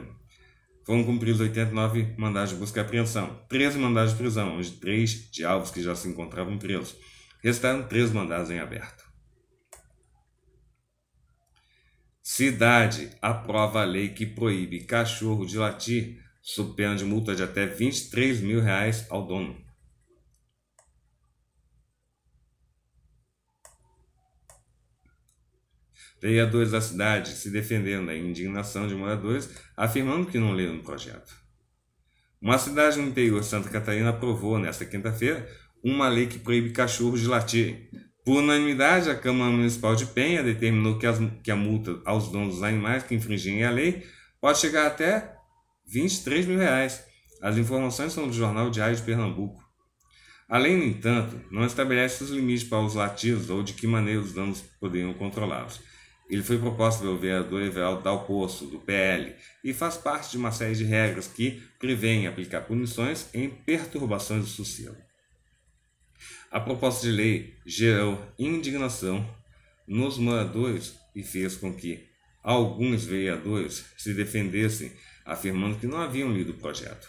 [SPEAKER 1] Foram cumpridos 89 mandados de busca e apreensão, 13 mandados de prisão, onde 3 de alvos que já se encontravam presos. Restaram 3 mandados em aberto. Cidade aprova a lei que proíbe cachorro de latir, subpena de multa de até 23 mil reais ao dono. Vereadores da cidade se defendendo da indignação de moradores, afirmando que não leram o projeto. Uma cidade no interior de Santa Catarina aprovou, nesta quinta-feira, uma lei que proíbe cachorros de latir, por unanimidade, a Câmara Municipal de Penha determinou que, as, que a multa aos donos dos animais que infringirem a lei pode chegar até 23 mil reais. As informações são do Jornal Diário de Pernambuco. Além, no entanto, não estabelece os limites para os latidos ou de que maneira os danos poderiam controlá-los. Ele foi proposto pelo vereador Evaldo Dal do PL, e faz parte de uma série de regras que prevêem aplicar punições em perturbações do sossego. A proposta de lei gerou indignação nos moradores e fez com que alguns vereadores se defendessem, afirmando que não haviam lido o projeto.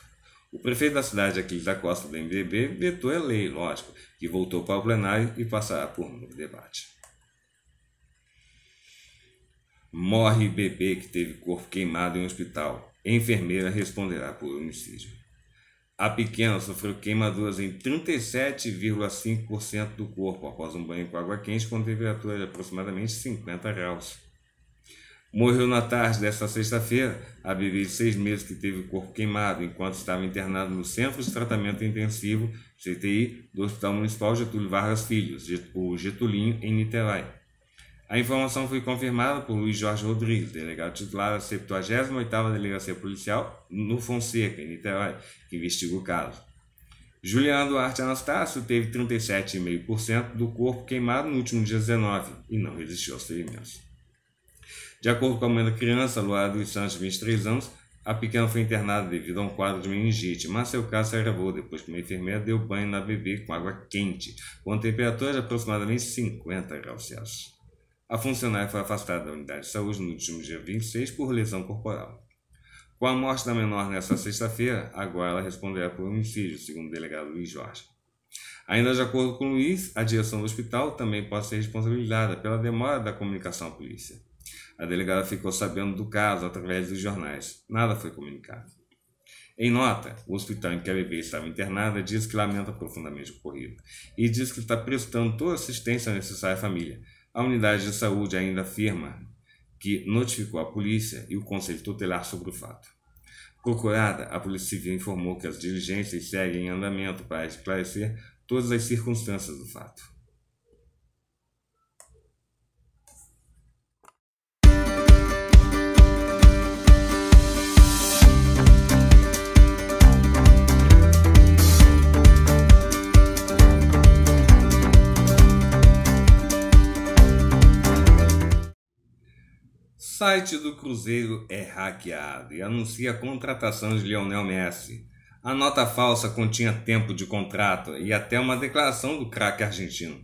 [SPEAKER 1] O prefeito da cidade, Aquiles da Costa, do MDB, vetou a lei, lógico, que voltou para o plenário e passará por um novo debate. Morre bebê que teve corpo queimado em um hospital. Enfermeira responderá por homicídio. A pequena sofreu queimaduras em 37,5% do corpo após um banho com água quente com temperatura de aproximadamente 50 graus. Morreu na tarde desta sexta-feira, a bebê de seis meses que teve o corpo queimado enquanto estava internado no Centro de Tratamento Intensivo, CTI, do Hospital Municipal Getúlio Vargas Filhos, o Getulinho, em Niterói. A informação foi confirmada por Luiz Jorge Rodrigues, delegado titular da 78ª Delegacia Policial no Fonseca, em Niterói, que investiga o caso. Juliana Duarte Anastácio teve 37,5% do corpo queimado no último dia 19 e não resistiu aos ferimentos. De acordo com a mãe da criança, Luara dos Santos, 23 anos, a pequena foi internada devido a um quadro de meningite, mas seu caso se agravou depois que uma enfermeira deu banho na bebê com água quente, com temperatura de aproximadamente 50 graus Celsius. A funcionária foi afastada da unidade de saúde no último dia 26 por lesão corporal. Com a morte da menor nesta sexta-feira, agora ela responderá por homicídio, segundo o delegado Luiz Jorge. Ainda de acordo com o Luiz, a direção do hospital também pode ser responsabilizada pela demora da comunicação à polícia. A delegada ficou sabendo do caso através dos jornais. Nada foi comunicado. Em nota, o hospital em que a bebê estava internada diz que lamenta profundamente o ocorrido e diz que está prestando toda a assistência necessária à família, a unidade de saúde ainda afirma que notificou a polícia e o conselho tutelar sobre o fato. Procurada, a Polícia Civil informou que as diligências seguem em andamento para esclarecer todas as circunstâncias do fato. Site do Cruzeiro é hackeado e anuncia a contratação de Lionel Messi. A nota falsa continha tempo de contrato e até uma declaração do craque argentino.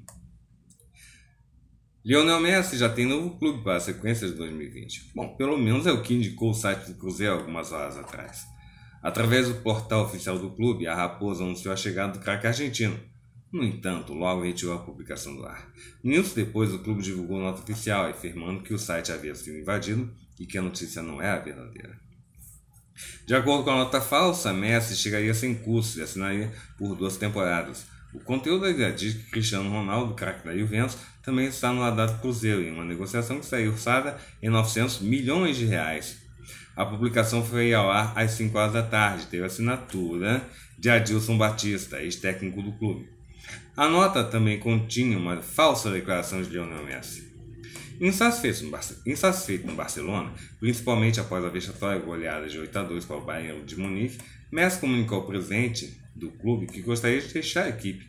[SPEAKER 1] Lionel Messi já tem novo clube para a sequência de 2020. Bom, pelo menos é o que indicou o site do Cruzeiro algumas horas atrás. Através do portal oficial do clube, a Raposa anunciou a chegada do craque argentino, no entanto, logo retirou a publicação do ar. Minutos depois, o clube divulgou nota oficial, afirmando que o site havia sido invadido e que a notícia não é a verdadeira. De acordo com a nota falsa, Messi chegaria sem curso e assinaria por duas temporadas. O conteúdo ainda diz que Cristiano Ronaldo, craque da Juventus, também está no radar do Cruzeiro em uma negociação que saiu orçada em 900 milhões de reais. A publicação foi ao ar às 5 horas da tarde, teve assinatura de Adilson Batista, ex-técnico do clube. A nota também continha uma falsa declaração de Lionel Messi. Insatisfeito no, Insatisfeito no Barcelona, principalmente após a vexatória goleada de 8 a 2 para o Bayern de Munique, Messi comunicou ao presidente do clube que gostaria de deixar a equipe.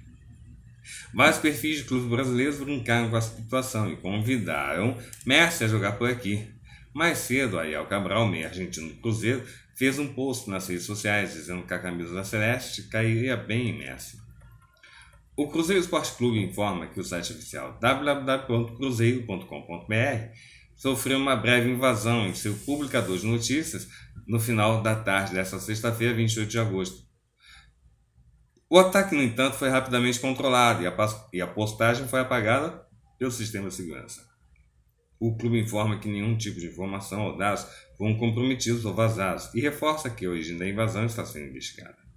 [SPEAKER 1] Vários perfis de clubes brasileiros brincaram com a situação e convidaram Messi a jogar por aqui. Mais cedo, Ariel Cabral, meio argentino do Cruzeiro, fez um post nas redes sociais dizendo que a camisa da Celeste cairia bem em Messi. O Cruzeiro Esporte Clube informa que o site oficial www.cruzeiro.com.br sofreu uma breve invasão em seu publicador de notícias no final da tarde desta sexta-feira, 28 de agosto. O ataque, no entanto, foi rapidamente controlado e a, e a postagem foi apagada pelo sistema de segurança. O clube informa que nenhum tipo de informação ou dados foram comprometidos ou vazados e reforça que a origem da invasão está sendo investigada.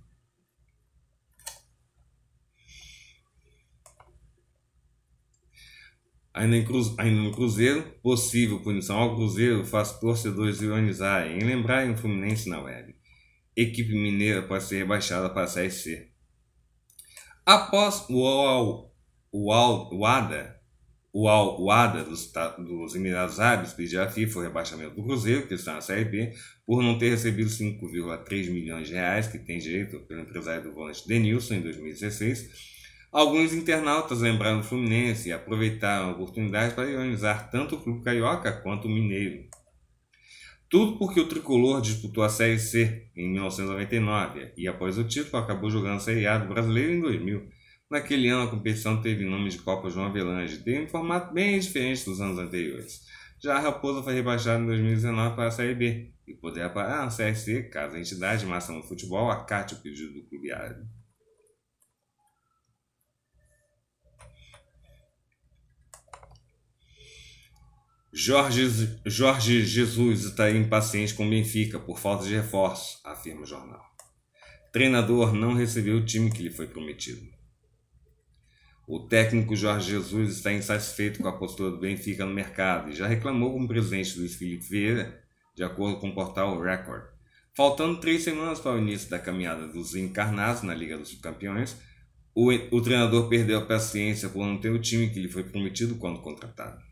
[SPEAKER 1] Ainda em, cruz, ainda Cruzeiro, possível punição ao Cruzeiro faz torcedores ironizarem e lembrarem o Fluminense na web. Equipe mineira pode ser rebaixada para a Série C. Após o ada UAU, UADA, UAU, UADA dos, dos Emirados Árabes pedir a FIFA o rebaixamento do Cruzeiro, que está na Série B, por não ter recebido 5,3 milhões de reais que tem direito pelo empresário do volante Denilson em 2016 Alguns internautas lembraram o Fluminense e aproveitaram a oportunidade para ironizar tanto o clube carioca quanto o mineiro. Tudo porque o tricolor disputou a Série C em 1999 e, após o título, acabou jogando a Série A do brasileiro em 2000. Naquele ano, a competição teve o nome de Copa João Avelange, teve um formato bem diferente dos anos anteriores. Já a Raposa foi rebaixada em 2019 para a Série B e poderá parar na Série C caso a entidade de massa no futebol acate o pedido do clube árabe. Jorge, Jorge Jesus está impaciente com o Benfica por falta de reforço, afirma o jornal. Treinador não recebeu o time que lhe foi prometido. O técnico Jorge Jesus está insatisfeito com a postura do Benfica no mercado e já reclamou com o presidente Luiz Felipe Vieira, de acordo com o portal Record. Faltando três semanas para o início da caminhada dos encarnados na Liga dos Campeões, o, o treinador perdeu a paciência por não ter o time que lhe foi prometido quando contratado.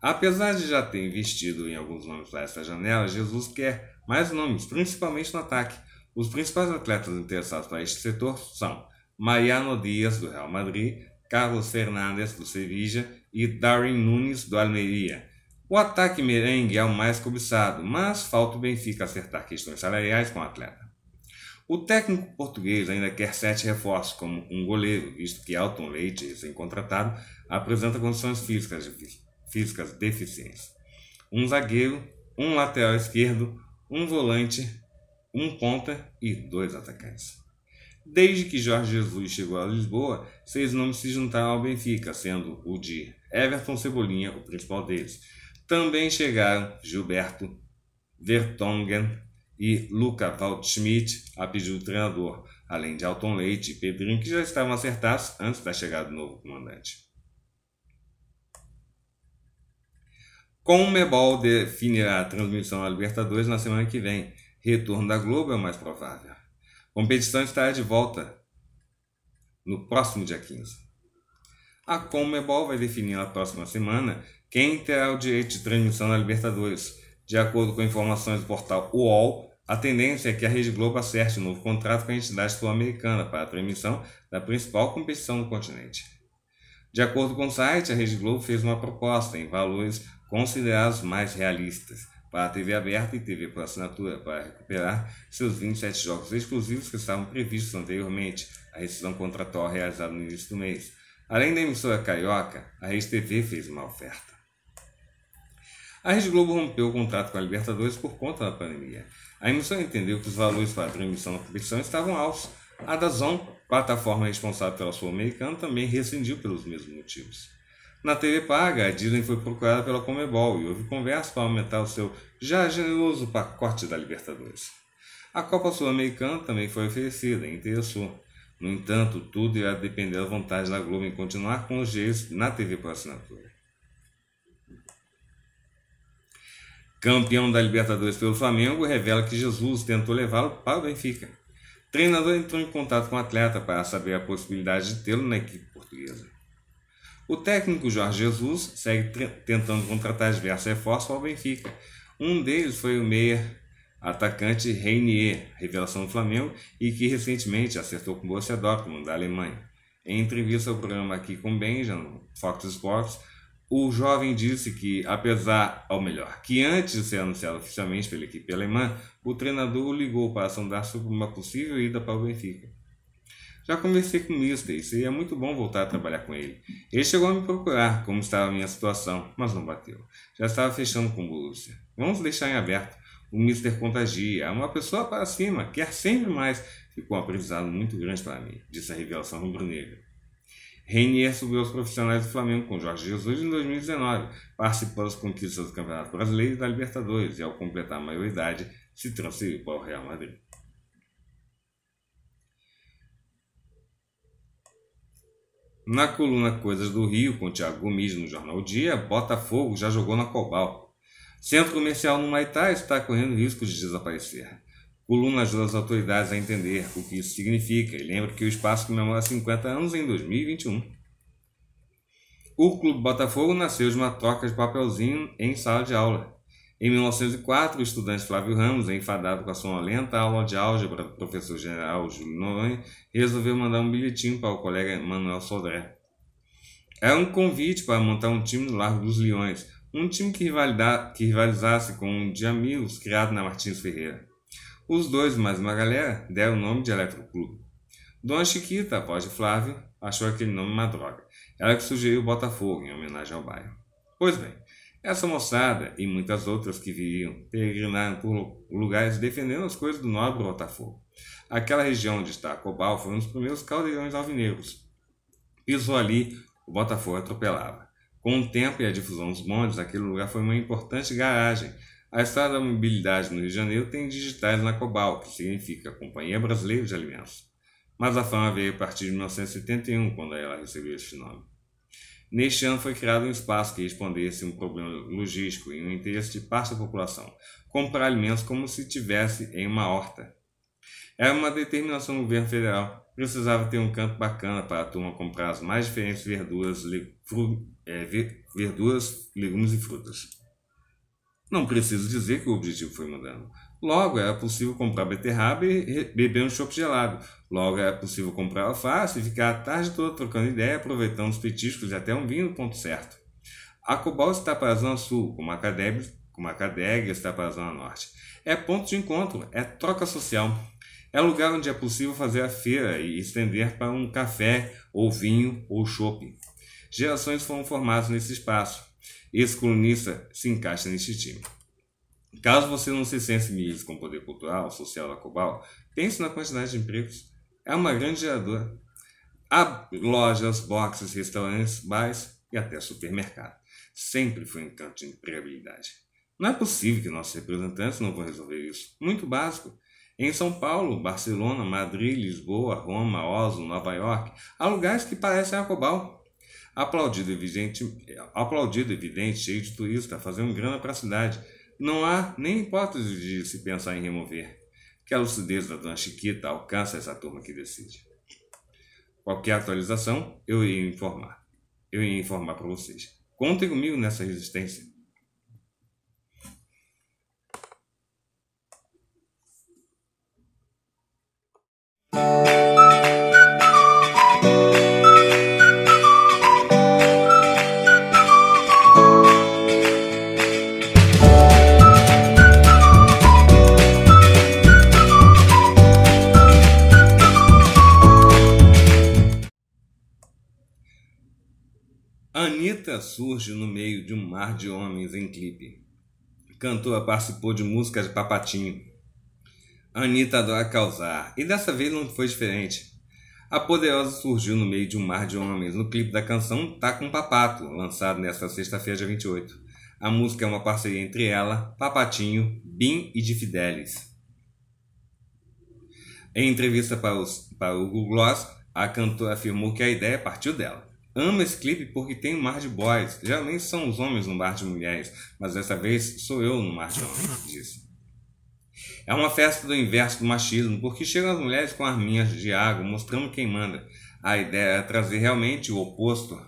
[SPEAKER 1] Apesar de já ter investido em alguns nomes para essa janela, Jesus quer mais nomes, principalmente no ataque. Os principais atletas interessados para este setor são Mariano Dias, do Real Madrid, Carlos Fernandes, do Sevilla e Darwin Nunes, do Almeria. O ataque merengue é o mais cobiçado, mas falta o Benfica acertar questões salariais com o atleta. O técnico português ainda quer sete reforços, como um goleiro, visto que Alton Leite, recém-contratado, apresenta condições físicas difíceis físicas, deficientes. Um zagueiro, um lateral esquerdo, um volante, um ponta e dois atacantes. Desde que Jorge Jesus chegou a Lisboa, seis nomes se juntaram ao Benfica, sendo o de Everton Cebolinha o principal deles. Também chegaram Gilberto, Vertonghen e Luca Waldschmidt a pedido do treinador, além de Alton Leite e Pedrinho, que já estavam acertados antes da chegada do novo comandante. Mebol definirá a transmissão da Libertadores na semana que vem. Retorno da Globo é o mais provável. competição estará de volta no próximo dia 15. A Comebol vai definir na próxima semana quem terá o direito de transmissão na Libertadores. De acordo com informações do portal UOL, a tendência é que a Rede Globo acerte um novo contrato com a entidade sul-americana para a transmissão da principal competição do continente. De acordo com o site, a Rede Globo fez uma proposta em valores considerados mais realistas para a TV aberta e TV por assinatura para recuperar seus 27 jogos exclusivos que estavam previstos anteriormente à rescisão contratual realizada no início do mês. Além da emissora carioca, a Rede TV fez uma oferta. A Rede Globo rompeu o contrato com a Libertadores por conta da pandemia. A emissora entendeu que os valores para a transmissão da competição estavam altos. A Dazon, plataforma responsável pela Sul-Americana, também rescindiu pelos mesmos motivos. Na TV paga, a Disney foi procurada pela Comebol e houve conversa para aumentar o seu já generoso pacote da Libertadores. A Copa Sul-Americana também foi oferecida e interessou. No entanto, tudo irá depender da vontade da Globo em continuar com os direitos na TV por assinatura. Campeão da Libertadores pelo Flamengo, revela que Jesus tentou levá-lo para o Benfica. treinador entrou em contato com o atleta para saber a possibilidade de tê-lo na equipe portuguesa. O técnico Jorge Jesus segue tentando contratar diversos reforços ao Benfica. Um deles foi o meia atacante Reinier, revelação do Flamengo, e que recentemente acertou com o Borussia Dortmund, da Alemanha. Em entrevista ao programa aqui com Benjamin, Fox Sports, o jovem disse que, apesar, ao melhor, que antes de ser anunciado oficialmente pela equipe alemã, o treinador ligou para sondar sobre uma possível ida para o Benfica. Já conversei com o e seria é muito bom voltar a trabalhar com ele. Ele chegou a me procurar, como estava a minha situação, mas não bateu. Já estava fechando com o Borussia. Vamos deixar em aberto. O Mister contagia. É Uma pessoa para cima, quer é sempre mais. Ficou um aprendizado muito grande para mim, disse a revelação rubro-negra. Reinier subiu aos profissionais do Flamengo com Jorge Jesus em 2019, participou das conquistas do Campeonato Brasileiro e da Libertadores, e ao completar a maioridade, se transferiu para o Real Madrid. Na coluna Coisas do Rio, com Tiago Gomes no Jornal Dia, Botafogo já jogou na Cobal. Centro comercial no Maitá está correndo risco de desaparecer. Coluna ajuda as autoridades a entender o que isso significa e lembra que o espaço comemora 50 anos em 2021. O Clube Botafogo nasceu de uma troca de papelzinho em sala de aula. Em 1904, o estudante Flávio Ramos, enfadado com a sua lenta aula de álgebra do professor general Júlio Noronha, resolveu mandar um bilhetinho para o colega Manuel Sodré. Era é um convite para montar um time no Largo dos Leões, um time que, que rivalizasse com um de amigos criado na Martins Ferreira. Os dois, mais uma galera, deram o nome de Eletroclube. Dona Chiquita, após de Flávio, achou aquele nome uma droga. Ela que sugeriu o Botafogo, em homenagem ao bairro. Pois bem, essa moçada e muitas outras que viviam peregrinaram por lugares defendendo as coisas do nobre Botafogo. Aquela região onde está Cobal foi um dos primeiros caldeirões alvinegros. Pisou ali, o Botafogo atropelava. Com o tempo e a difusão dos bondes, aquele lugar foi uma importante garagem. A estrada da mobilidade no Rio de Janeiro tem digitais na Cobal, que significa Companhia Brasileira de Alimentos. Mas a fama veio a partir de 1971, quando ela recebeu este nome. Neste ano foi criado um espaço que respondesse um problema logístico e um interesse de parte da população, comprar alimentos como se tivesse em uma horta. Era uma determinação do governo federal. Precisava ter um canto bacana para a turma comprar as mais diferentes verduras, é, verduras legumes e frutas. Não preciso dizer que o objetivo foi mudando. Logo, era é possível comprar beterraba e beber um chopp gelado. Logo, era é possível comprar alface e ficar a tarde toda trocando ideia, aproveitando os petiscos e até um vinho no ponto certo. A Cobal está para a Zona Sul, como a Cadeg, está para a Zona Norte. É ponto de encontro, é troca social. É lugar onde é possível fazer a feira e estender para um café, ou vinho, ou chopp. Gerações foram formadas nesse espaço. Esse colunista se encaixa neste time. Caso você não se sensibilize com o poder cultural, social da Cobal, pense na quantidade de empregos. É uma grande geradora. Há lojas, boxes, restaurantes, bares e até supermercado. Sempre foi um canto de empregabilidade. Não é possível que nossos representantes não vão resolver isso. Muito básico. Em São Paulo, Barcelona, Madrid, Lisboa, Roma, Oslo, Nova York, há lugares que parecem a Cobal. Aplaudido evidente, aplaudido evidente, cheio de turista, fazendo grana para a cidade não há nem hipótese de se pensar em remover. Que a lucidez da Dona Chiquita alcança essa turma que decide. Qualquer atualização, eu ia informar. Eu ia informar para vocês. Contem comigo nessa resistência. Música Anitta surge no meio de um mar de homens em clipe. Cantora participou de músicas de Papatinho. Anitta adora causar, e dessa vez não foi diferente. A Poderosa surgiu no meio de um mar de homens no clipe da canção Tá com Papato, lançado nesta sexta-feira, dia 28. A música é uma parceria entre ela, Papatinho, Bim e de Fidelis. Em entrevista para, os, para o Google Gloss, a cantora afirmou que a ideia partiu dela. Amo esse clipe porque tem um mar de boys. Geralmente são os homens no mar de mulheres, mas dessa vez sou eu no mar de homens, disse. É uma festa do inverso do machismo, porque chegam as mulheres com arminhas de água, mostrando quem manda. A ideia é trazer realmente o oposto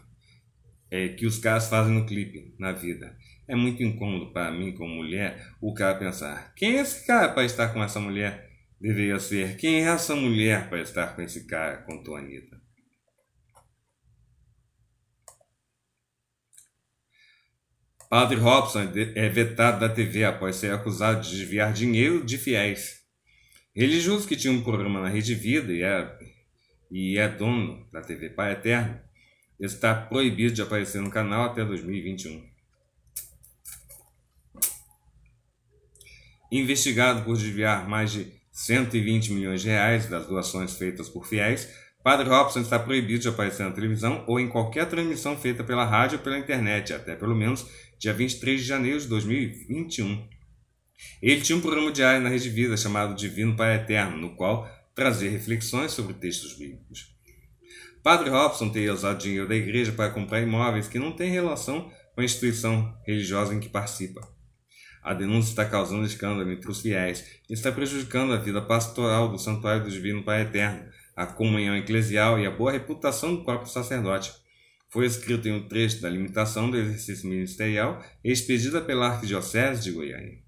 [SPEAKER 1] é, que os caras fazem no clipe, na vida. É muito incômodo para mim, como mulher, o cara pensar: quem é esse cara para estar com essa mulher? Deveria ser: quem é essa mulher para estar com esse cara? Contou Anitta. Padre Robson é, é vetado da TV após ser acusado de desviar dinheiro de fiéis. Religioso que tinha um programa na Rede Vida e é, e é dono da TV Pai Eterno, está proibido de aparecer no canal até 2021. Investigado por desviar mais de 120 milhões de reais das doações feitas por fiéis, Padre Robson está proibido de aparecer na televisão ou em qualquer transmissão feita pela rádio ou pela internet, até pelo menos dia 23 de janeiro de 2021. Ele tinha um programa diário na Rede Vida chamado Divino Pai Eterno, no qual trazia reflexões sobre textos bíblicos. Padre Robson teria usado dinheiro da igreja para comprar imóveis que não têm relação com a instituição religiosa em que participa. A denúncia está causando escândalo entre os fiéis e está prejudicando a vida pastoral do Santuário do Divino Pai Eterno, a comunhão eclesial e a boa reputação do próprio sacerdote foi escrito em um trecho da limitação do exercício ministerial expedida pela Arquidiocese de Goiânia.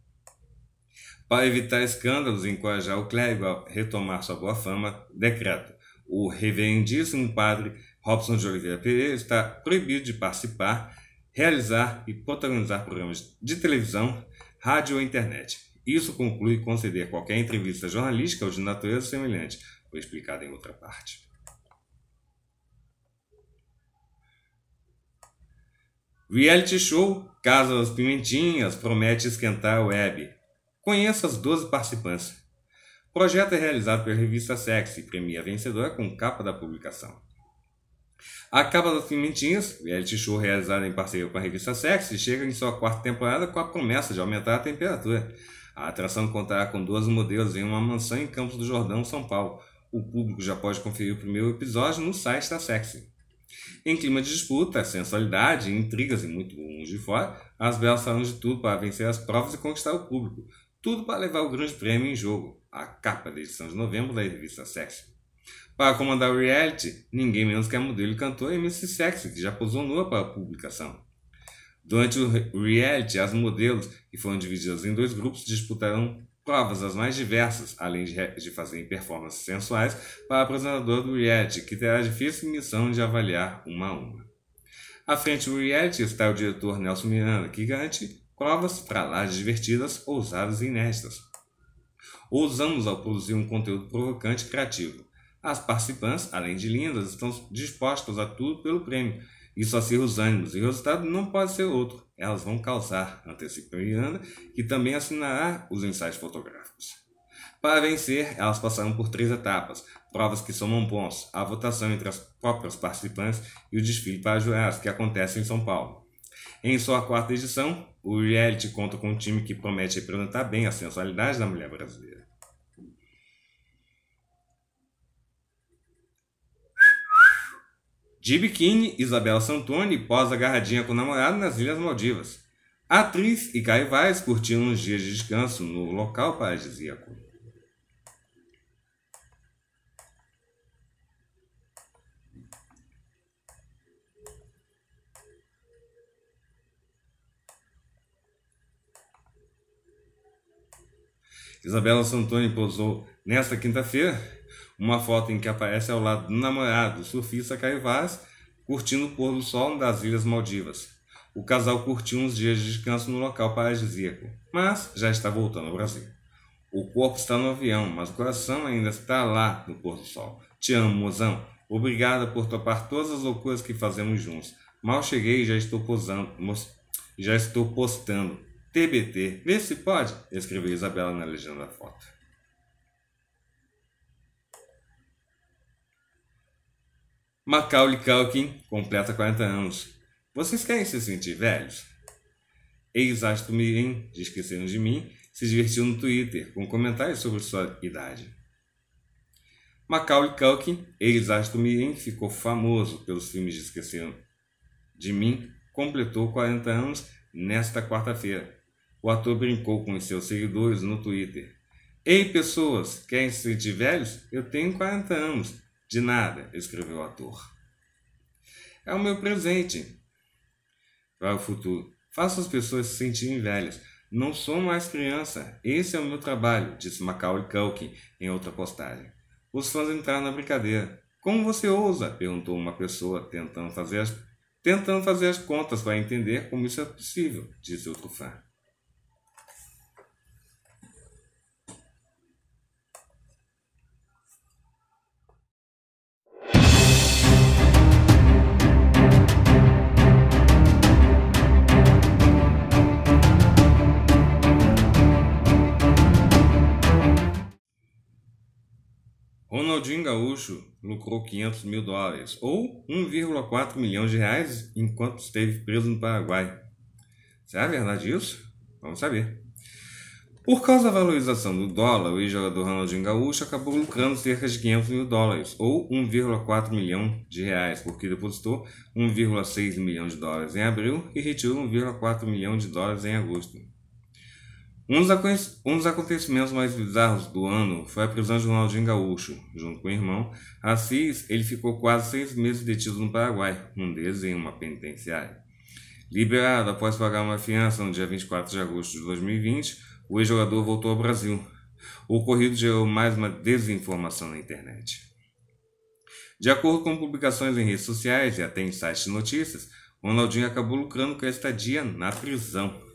[SPEAKER 1] Para evitar escândalos e encorajar o clérigo a retomar sua boa fama, decreto: o reverendíssimo padre Robson de Oliveira Pereira está proibido de participar, realizar e protagonizar programas de televisão, rádio ou internet. Isso conclui conceder qualquer entrevista jornalística ou de natureza semelhante, foi explicado em outra parte. Reality show Casa das Pimentinhas promete esquentar a web. Conheça as 12 participantes. O projeto é realizado pela revista Sexy, premia vencedora com capa da publicação. A Capa das Pimentinhas, reality show realizado em parceria com a revista Sexy, chega em sua quarta temporada com a promessa de aumentar a temperatura. A atração contará com 12 modelos em uma mansão em Campos do Jordão, São Paulo. O público já pode conferir o primeiro episódio no site da Sexy. Em clima de disputa, sensualidade, intrigas e muito longe de fora, as belas farão de tudo para vencer as provas e conquistar o público. Tudo para levar o grande prêmio em jogo, a capa da edição de novembro da revista Sexy. Para comandar o reality, ninguém menos que a modelo e cantora MC Sexy, que já posou nua para a publicação. Durante o reality, as modelos, que foram divididas em dois grupos, disputarão provas as mais diversas, além de, fazerem performances sensuais, para o apresentador do reality, que terá a difícil missão de avaliar uma a uma. À frente do reality está o diretor Nelson Miranda, que garante provas para lá divertidas, ousadas e inéditas. Ousamos ao produzir um conteúdo provocante e criativo. As participantes, além de lindas, estão dispostas a tudo pelo prêmio, isso acirra os ânimos, e o resultado não pode ser outro. Elas vão causar, antecipou Iana, que também assinará os ensaios fotográficos. Para vencer, elas passaram por três etapas, provas que somam pontos, a votação entre as próprias participantes e o desfile para jurados, que acontece em São Paulo. Em sua quarta edição, o reality conta com um time que promete representar bem a sensualidade da mulher brasileira. De biquíni, Isabela Santoni posa agarradinha com o namorado nas Ilhas Maldivas. A atriz e Caio Vaz curtiram uns dias de descanso no local paradisíaco. Isabela Santoni pousou nesta quinta-feira uma foto em que aparece ao lado do namorado, o surfista Caio Vaz, curtindo o pôr do sol das Ilhas Maldivas. O casal curtiu uns dias de descanso no local paradisíaco, mas já está voltando ao Brasil. O corpo está no avião, mas o coração ainda está lá no pôr do sol. Te amo, mozão. Obrigada por topar todas as loucuras que fazemos juntos. Mal cheguei e já estou posando, já estou postando. TBT, vê se pode, escreveu Isabela na legenda da foto. Macaulay Culkin completa 40 anos. Vocês querem se sentir velhos? Ex-astro Mirim, de Esqueceram de Mim, se divertiu no Twitter com comentários sobre sua idade. Macaulay Culkin, ex-astro Mirim, ficou famoso pelos filmes de Esqueceram de Mim, completou 40 anos nesta quarta-feira. O ator brincou com seus seguidores no Twitter. Ei, pessoas, querem se sentir velhos? Eu tenho 40 anos. De nada, escreveu o ator. É o meu presente. Para o futuro. Faço as pessoas se sentirem velhas. Não sou mais criança. Esse é o meu trabalho, disse Macaulay Culkin em outra postagem. Os fãs entraram na brincadeira. Como você ousa? perguntou uma pessoa, tentando fazer as, tentando fazer as contas para entender como isso é possível, disse outro fã. Ronaldinho Gaúcho lucrou 500 mil dólares, ou 1,4 milhões de reais, enquanto esteve preso no Paraguai. Será verdade isso? Vamos saber. Por causa da valorização do dólar, o ex-jogador Ronaldinho Gaúcho acabou lucrando cerca de 500 mil dólares, ou 1,4 milhão de reais, porque depositou 1,6 milhão de dólares em abril e retirou 1,4 milhão de dólares em agosto. Um dos acontecimentos mais bizarros do ano foi a prisão de Ronaldinho Gaúcho. Junto com o irmão, Assis, ele ficou quase seis meses detido no Paraguai, um deles em uma penitenciária. Liberado após pagar uma fiança no dia 24 de agosto de 2020, o ex-jogador voltou ao Brasil. O ocorrido gerou mais uma desinformação na internet. De acordo com publicações em redes sociais e até em sites de notícias, Ronaldinho acabou lucrando com a estadia na prisão.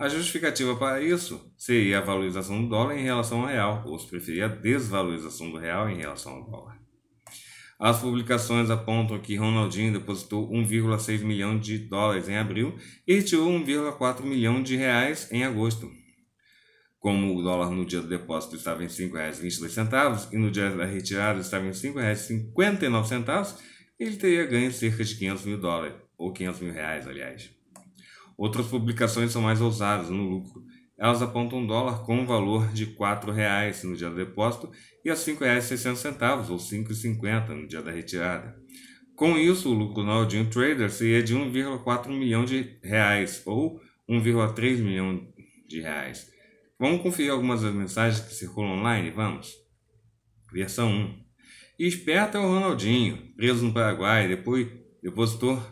[SPEAKER 1] A justificativa para isso seria a valorização do dólar em relação ao real, ou se preferir, a desvalorização do real em relação ao dólar. As publicações apontam que Ronaldinho depositou 1,6 milhão de dólares em abril e retirou 1,4 milhão de reais em agosto. Como o dólar no dia do depósito estava em R$ 5,22 e no dia da retirada estava em R$ 5,59, ele teria ganho cerca de 500 mil dólares, ou 500 mil reais, aliás. Outras publicações são mais ousadas no lucro. Elas apontam um dólar com um valor de R$ 4,00 no dia do depósito e a R$ 5,60 ou R$ 5,50 no dia da retirada. Com isso, o lucro anual de um trader seria de 1,4 milhão de reais ou 1,3 milhão de reais. Vamos conferir algumas das mensagens que circulam online? Vamos. Versão 1. Esperto é o Ronaldinho, preso no Paraguai, depois depositou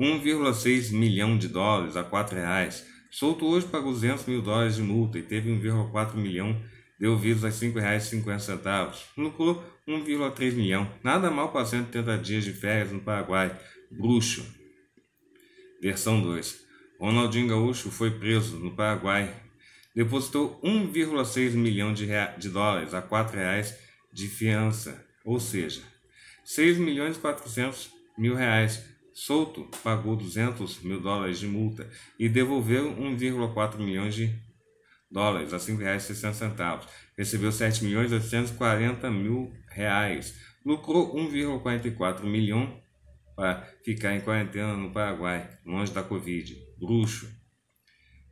[SPEAKER 1] 1,6 milhão de dólares a R$ reais. Solto hoje para 200 mil dólares de multa e teve 1,4 milhão deu ouvidos a R$ 5,50. Lucrou 1,3 milhão. Nada mal para 180 dias de férias no Paraguai. Bruxo. Versão 2. Ronaldinho Gaúcho foi preso no Paraguai. Depositou 1,6 milhão de, de dólares a R$ reais de fiança, ou seja, 6 milhões e 400 mil reais Solto pagou 200 mil dólares de multa e devolveu 1,4 milhões de dólares a R$ 5,60. Recebeu 7 milhões 840 mil reais. Lucrou 1,44 milhão para ficar em quarentena no Paraguai, longe da Covid. Bruxo.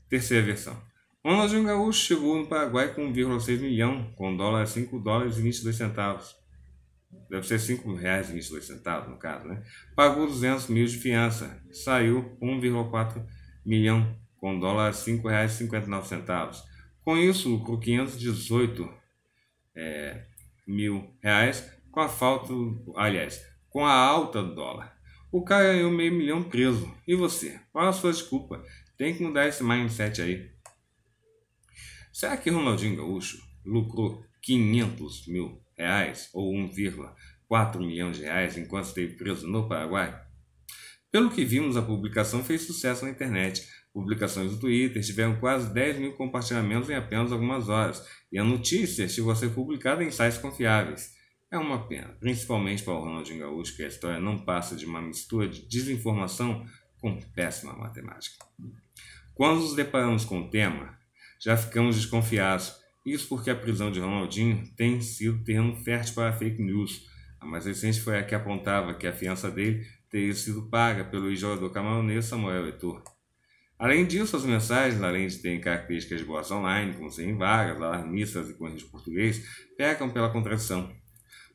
[SPEAKER 1] Terceira versão. Ronaldinho Gaúcho chegou no Paraguai com 1,6 milhão, com dólar a 5 dólares e 22 centavos deve ser R$ 5,22 no caso, né? Pagou 200 mil de fiança, saiu 1,4 milhão com dólar R$ 5,59. Com isso, lucrou 518 é, mil reais com a falta, aliás, com a alta do dólar. O cara ganhou meio milhão preso. E você? Qual a sua desculpa? Tem que mudar esse mindset aí. Será que Ronaldinho Gaúcho lucrou 500 mil reais ou 1,4 milhão de reais enquanto esteve preso no Paraguai? Pelo que vimos, a publicação fez sucesso na internet. Publicações do Twitter tiveram quase 10 mil compartilhamentos em apenas algumas horas, e a notícia chegou a ser publicada em sites confiáveis. É uma pena, principalmente para o Ronaldinho Gaúcho, que a história não passa de uma mistura de desinformação com péssima matemática. Quando nos deparamos com o tema, já ficamos desconfiados, isso porque a prisão de Ronaldinho tem sido terreno fértil para fake news. A mais recente foi a que apontava que a fiança dele teria sido paga pelo ex-jogador camaronês Samuel Eto'o. Além disso, as mensagens, além de terem características de boas online, como serem vagas, alarmistas e correntes de português, pecam pela contradição.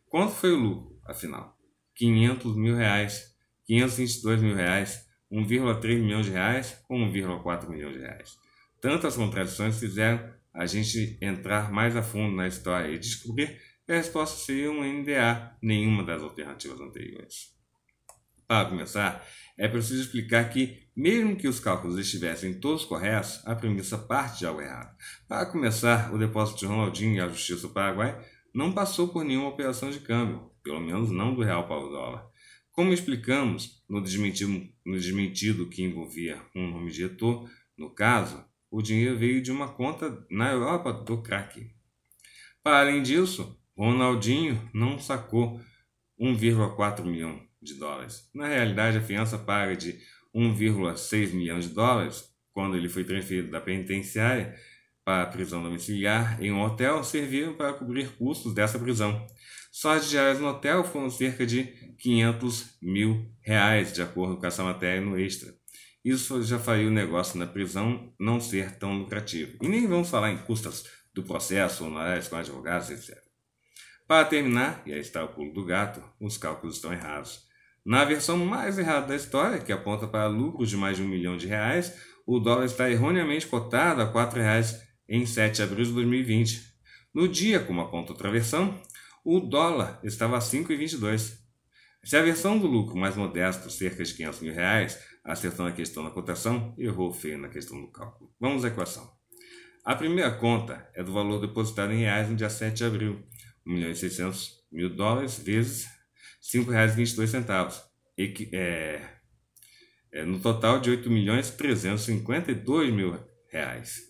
[SPEAKER 1] Quanto foi o lucro, afinal? 500 mil reais, 522 mil reais, 1,3 milhões de reais ou 1,4 milhões de reais. Tantas contradições fizeram a gente entrar mais a fundo na história e descobrir que a resposta seria um NDA, nenhuma das alternativas anteriores. Para começar, é preciso explicar que, mesmo que os cálculos estivessem todos corretos, a premissa parte de algo errado. Para começar, o depósito de Ronaldinho e a Justiça do Paraguai não passou por nenhuma operação de câmbio, pelo menos não do real para o dólar. Como explicamos no desmentido, no desmentido que envolvia um nome de Etor, no caso, o dinheiro veio de uma conta na Europa do craque. Para além disso, Ronaldinho não sacou 1,4 milhão de dólares. Na realidade, a fiança paga de 1,6 milhões de dólares quando ele foi transferido da penitenciária para a prisão domiciliar em um hotel serviu para cobrir custos dessa prisão. Só as diárias no hotel foram cerca de 500 mil reais, de acordo com essa matéria no Extra. Isso já faria o negócio na prisão não ser tão lucrativo. E nem vamos falar em custas do processo, honorários com advogados, etc. Para terminar, e aí está o pulo do gato, os cálculos estão errados. Na versão mais errada da história, que aponta para lucros de mais de um milhão de reais, o dólar está erroneamente cotado a R$ 4,00 em 7 de abril de 2020. No dia, como aponta outra versão, o dólar estava a 5,22 se a versão do lucro mais modesto, cerca de 500 mil reais, acertando a questão da cotação, errou feio na questão do cálculo. Vamos à equação. A primeira conta é do valor depositado em reais no dia 7 de abril, 1 milhão e 600 mil dólares vezes R$ 5,22, é, é, no total de 8 milhões 352 mil reais.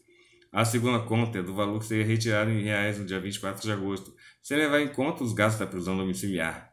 [SPEAKER 1] A segunda conta é do valor que seria retirado em reais no dia 24 de agosto, sem levar em conta os gastos da prisão domiciliar,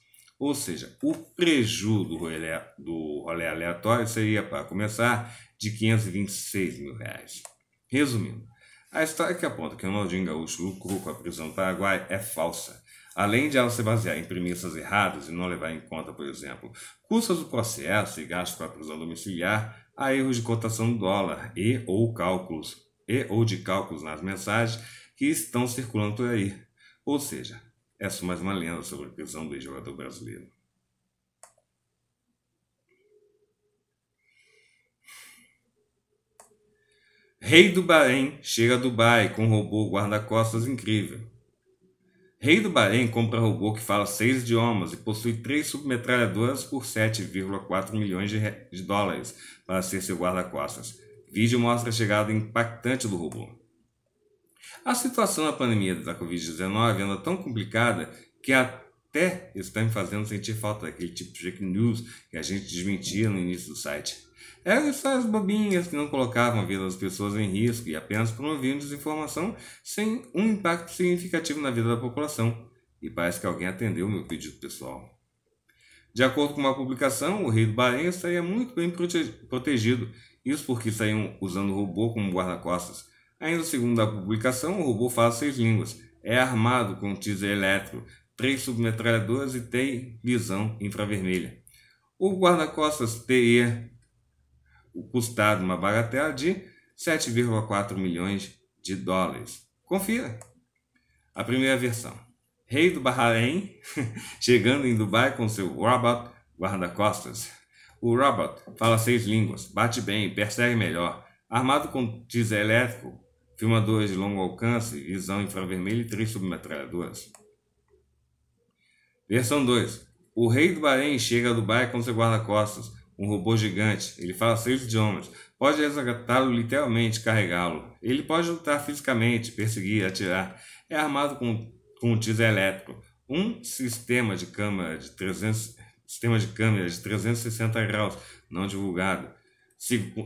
[SPEAKER 1] Ou seja, o prejuízo do rolê, aleatório seria, para começar, de 526 mil reais. Resumindo, a história é que aponta que o Ronaldinho Gaúcho lucrou com a prisão do Paraguai é falsa. Além de ela se basear em premissas erradas e não levar em conta, por exemplo, custos do processo e gastos para a prisão domiciliar, há erros de cotação do dólar e ou cálculos e ou de cálculos nas mensagens que estão circulando por aí. Ou seja, essa é mais uma lenda sobre a prisão do jogador brasileiro. Rei do Bahrein chega a Dubai com robô guarda-costas incrível. Rei do Bahrein compra robô que fala seis idiomas e possui três submetralhadoras por 7,4 milhões de, de dólares para ser seu guarda-costas. Vídeo mostra a chegada impactante do robô. A situação da pandemia da Covid-19 anda tão complicada que até está me fazendo sentir falta daquele tipo de fake news que a gente desmentia no início do site. Eram histórias bobinhas que não colocavam a vida das pessoas em risco e apenas promoviam desinformação sem um impacto significativo na vida da população. E parece que alguém atendeu meu pedido pessoal. De acordo com uma publicação, o rei do Bahrein estaria muito bem protegido. Isso porque saíam usando o robô como guarda-costas Ainda segundo a publicação, o robô fala seis línguas, é armado com um teaser elétrico, três submetralhadoras e tem visão infravermelha. O guarda-costas teria custado uma bagatela de 7,4 milhões de dólares. Confira! A primeira versão. Rei do Bahrein [LAUGHS] chegando em Dubai com seu robot guarda-costas. O robot fala seis línguas, bate bem, persegue melhor. Armado com diesel elétrico, filmadores de longo alcance, visão infravermelha e três submetralhadoras. Versão 2. O rei do Bahrein chega a Dubai com seu guarda-costas, um robô gigante. Ele fala seis idiomas. Pode resgatá-lo literalmente, carregá-lo. Ele pode lutar fisicamente, perseguir, atirar. É armado com, com um teaser elétrico. Um sistema de câmera de 300, sistema de câmera de 360 graus, não divulgado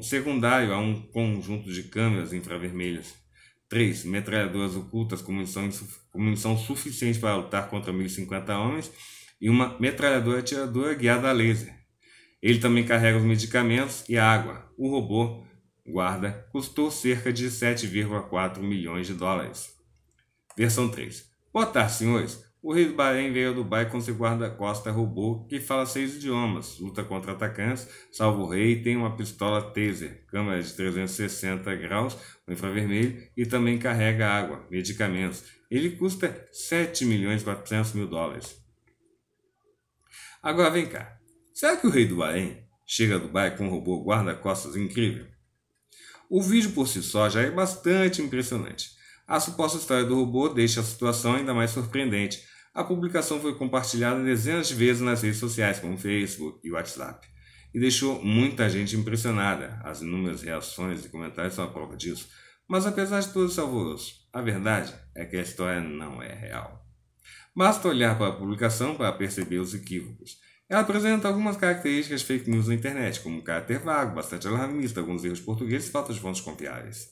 [SPEAKER 1] secundário a um conjunto de câmeras infravermelhas. 3. Metralhadoras ocultas com munição, com suficiente para lutar contra 1.050 homens e uma metralhadora atiradora guiada a laser. Ele também carrega os medicamentos e a água. O robô guarda custou cerca de 7,4 milhões de dólares. Versão 3. Boa tarde, senhores. O Bahrein veio a Dubai com seu guarda-costa robô que fala seis idiomas, luta contra atacantes, salva o rei e tem uma pistola taser, câmera de 360 graus, infravermelho e também carrega água, medicamentos. Ele custa 7 milhões e 400 mil dólares. Agora vem cá, será que o rei do Bahrein chega a Dubai com um robô guarda-costas incrível? O vídeo por si só já é bastante impressionante. A suposta história do robô deixa a situação ainda mais surpreendente, a publicação foi compartilhada dezenas de vezes nas redes sociais, como Facebook e WhatsApp, e deixou muita gente impressionada. As inúmeras reações e comentários são a prova disso. Mas apesar de tudo esse alvoroço, a verdade é que a história não é real. Basta olhar para a publicação para perceber os equívocos. Ela apresenta algumas características fake news na internet, como um caráter vago, bastante alarmista, alguns erros portugueses e falta de fontes confiáveis.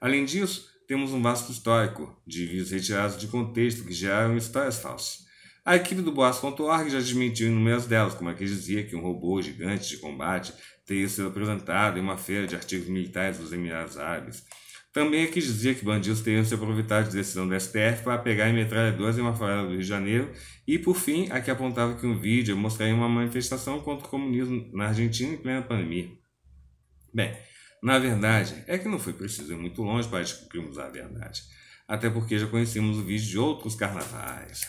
[SPEAKER 1] Além disso, temos um vasto histórico de vídeos retirados de contexto que geraram histórias falsas. A equipe do Boas.org já desmentiu inúmeras delas, como aquele dizia que um robô gigante de combate teria sido apresentado em uma feira de artigos militares dos Emirados Árabes. Também aqui dizia que bandidos teriam se aproveitado de decisão do STF para pegar em metralhadoras em uma favela do Rio de Janeiro. E, por fim, a que apontava que um vídeo mostraria uma manifestação contra o comunismo na Argentina em plena pandemia. Bem, na verdade, é que não foi preciso ir muito longe para descobrirmos a verdade, até porque já conhecemos o vídeo de outros carnavais.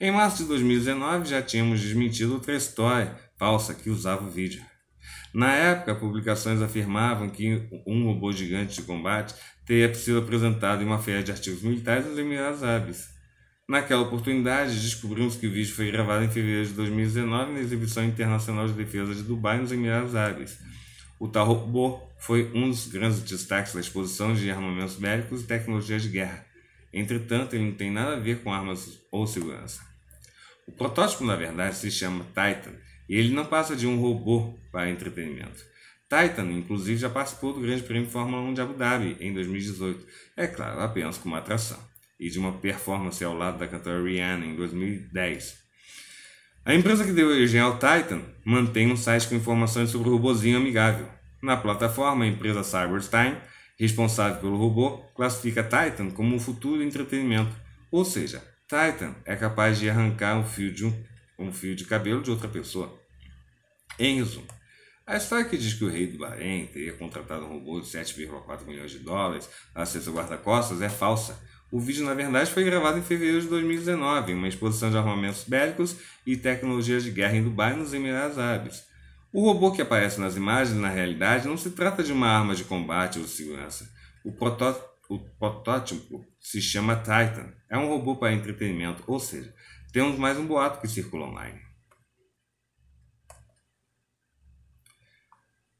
[SPEAKER 1] Em março de 2019 já tínhamos desmentido outra história falsa que usava o vídeo. Na época, publicações afirmavam que um robô gigante de combate teria sido apresentado em uma feira de artigos militares nos Emirados Árabes. Naquela oportunidade, descobrimos que o vídeo foi gravado em fevereiro de 2019 na Exibição Internacional de Defesa de Dubai nos Emirados Árabes o robô foi um dos grandes destaques da exposição de armamentos bélicos e tecnologias de guerra. Entretanto, ele não tem nada a ver com armas ou segurança. O protótipo, na verdade, se chama Titan e ele não passa de um robô para entretenimento. Titan, inclusive, já participou do Grande Prêmio Fórmula 1 de Abu Dhabi em 2018, é claro, apenas como atração, e de uma performance ao lado da cantora Rihanna em 2010. A empresa que deu origem ao Titan mantém um site com informações sobre o robôzinho amigável. Na plataforma, a empresa Cyberstein, responsável pelo robô, classifica Titan como um futuro entretenimento, ou seja, Titan é capaz de arrancar um fio de, um, um fio de cabelo de outra pessoa. Em resumo, a história que diz que o rei do Bahrein teria contratado um robô de 7,4 milhões de dólares a ser seu guarda-costas é falsa. O vídeo, na verdade, foi gravado em fevereiro de 2019, em uma exposição de armamentos bélicos e tecnologias de guerra em Dubai, nos Emirados Árabes. O robô que aparece nas imagens, na realidade, não se trata de uma arma de combate ou segurança. O, protó o protótipo se chama Titan. É um robô para entretenimento, ou seja, temos mais um boato que circula online.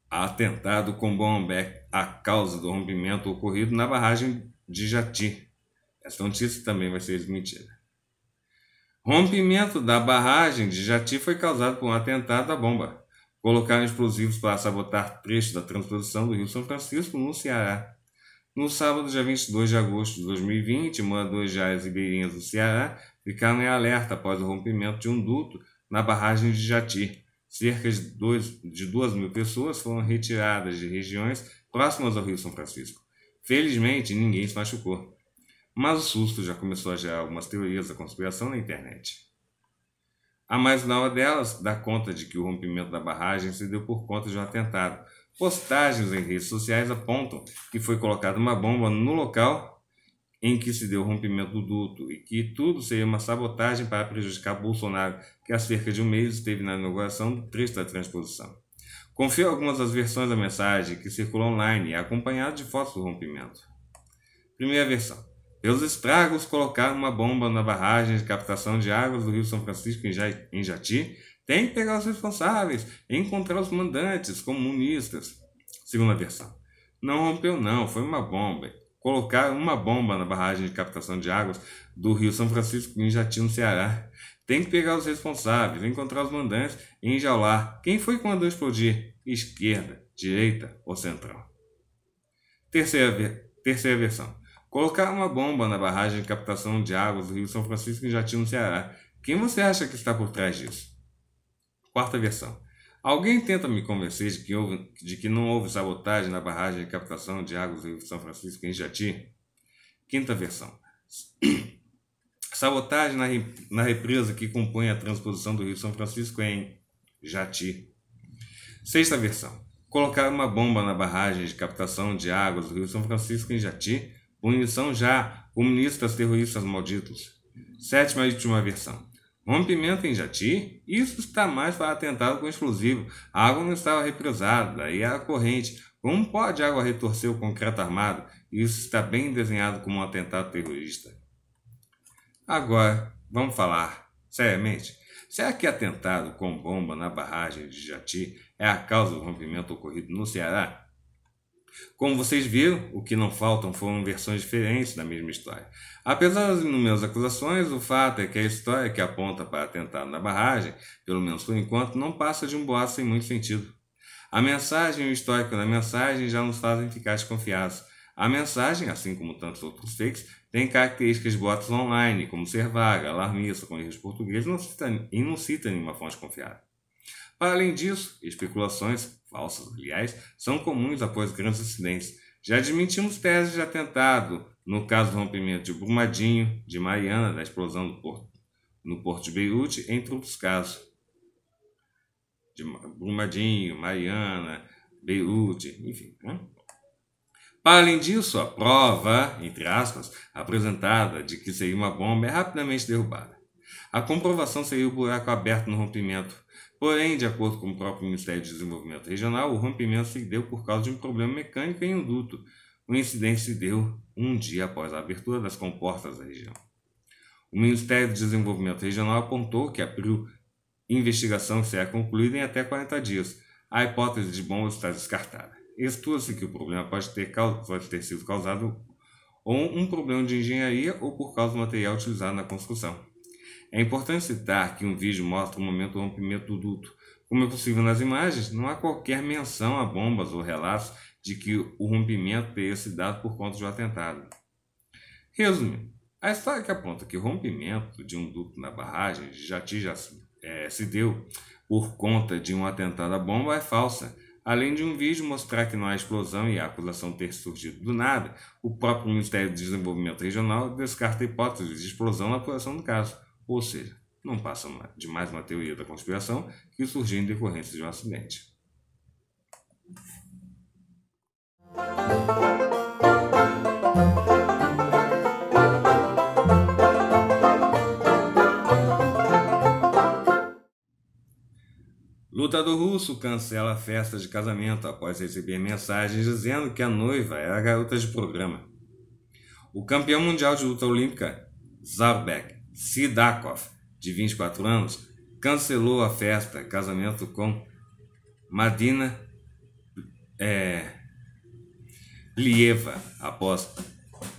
[SPEAKER 1] Atentado com bomba a causa do rompimento ocorrido na barragem de Jati, essa é notícia também vai ser desmentida. Rompimento da barragem de Jati foi causado por um atentado à bomba. Colocaram explosivos para sabotar trechos da transposição do Rio São Francisco no Ceará. No sábado, dia 22 de agosto de 2020, moradores de áreas ribeirinhas do Ceará ficaram em alerta após o rompimento de um duto na barragem de Jati. Cerca de, dois, de 2 mil pessoas foram retiradas de regiões próximas ao Rio São Francisco. Felizmente, ninguém se machucou mas o susto já começou a gerar algumas teorias da conspiração na internet. A mais nova delas dá conta de que o rompimento da barragem se deu por conta de um atentado. Postagens em redes sociais apontam que foi colocada uma bomba no local em que se deu o rompimento do duto e que tudo seria uma sabotagem para prejudicar Bolsonaro, que há cerca de um mês esteve na inauguração do trecho da transposição. Confio algumas das versões da mensagem que circulou online, acompanhado de fotos do rompimento. Primeira versão. Pelos estragos, colocar uma bomba na barragem de captação de águas do Rio São Francisco em Jati tem que pegar os responsáveis e encontrar os mandantes comunistas. Segunda versão. Não rompeu, não, foi uma bomba. Colocar uma bomba na barragem de captação de águas do Rio São Francisco em Jati, no Ceará. Tem que pegar os responsáveis, encontrar os mandantes e enjaular. Quem foi que mandou explodir? Esquerda, direita ou central? Terceira, terceira versão. Colocar uma bomba na barragem de captação de águas do Rio São Francisco em Jati, no Ceará. Quem você acha que está por trás disso? Quarta versão. Alguém tenta me convencer de que, houve, de que não houve sabotagem na barragem de captação de águas do Rio São Francisco em Jati? Quinta versão. [CLEARS THROAT] sabotagem na, na represa que compõe a transposição do Rio São Francisco em Jati. Sexta versão. Colocar uma bomba na barragem de captação de águas do Rio São Francisco em Jati Punição já, comunistas terroristas malditos. Sétima e última versão. Rompimento em Jati? Isso está mais para atentado com explosivo. A água não estava represada e a corrente. Como pode a água retorcer o concreto armado? Isso está bem desenhado como um atentado terrorista. Agora, vamos falar seriamente. Será é que atentado com bomba na barragem de Jati é a causa do rompimento ocorrido no Ceará? Como vocês viram, o que não faltam foram versões diferentes da mesma história. Apesar das inúmeras acusações, o fato é que a história que aponta para atentado na barragem, pelo menos por enquanto, não passa de um boato sem muito sentido. A mensagem e o histórico da mensagem já nos fazem ficar desconfiados. A mensagem, assim como tantos outros fakes, tem características de boatos online, como ser vaga, alarmista, com erros portugueses, e não cita nenhuma fonte confiável. Para além disso, especulações, falsas aliás, são comuns após grandes acidentes. Já admitimos teses de atentado, no caso do rompimento de Brumadinho, de Mariana, da explosão porto, no porto de Beirute, entre outros casos. De Brumadinho, Mariana, Beirute, enfim. Né? Para além disso, a prova, entre aspas, apresentada de que seria uma bomba é rapidamente derrubada. A comprovação seria o buraco aberto no rompimento, Porém, de acordo com o próprio Ministério de Desenvolvimento Regional, o rompimento se deu por causa de um problema mecânico em um duto. O incidente se deu um dia após a abertura das comportas da região. O Ministério de Desenvolvimento Regional apontou que a investigação será é concluída em até 40 dias. A hipótese de bomba está descartada. Estuda-se que o problema pode ter, pode ter sido causado ou um problema de engenharia ou por causa do material utilizado na construção. É importante citar que um vídeo mostra o momento do rompimento do duto. Como é possível nas imagens, não há qualquer menção a bombas ou relatos de que o rompimento teria sido dado por conta de um atentado. Resumindo, a história que aponta que o rompimento de um duto na barragem de Jati já se, é, se deu por conta de um atentado à bomba é falsa. Além de um vídeo mostrar que não há explosão e a acusação ter surgido do nada, o próprio Ministério do Desenvolvimento Regional descarta a hipótese de explosão na apuração do caso ou seja, não passa de mais uma teoria da conspiração que surgiu em decorrência de um acidente. Lutador russo cancela a festa de casamento após receber mensagens dizendo que a noiva era a garota de programa. O campeão mundial de luta olímpica, Zarbek, Sidakov, de 24 anos, cancelou a festa, casamento com Madina é, Lieva, após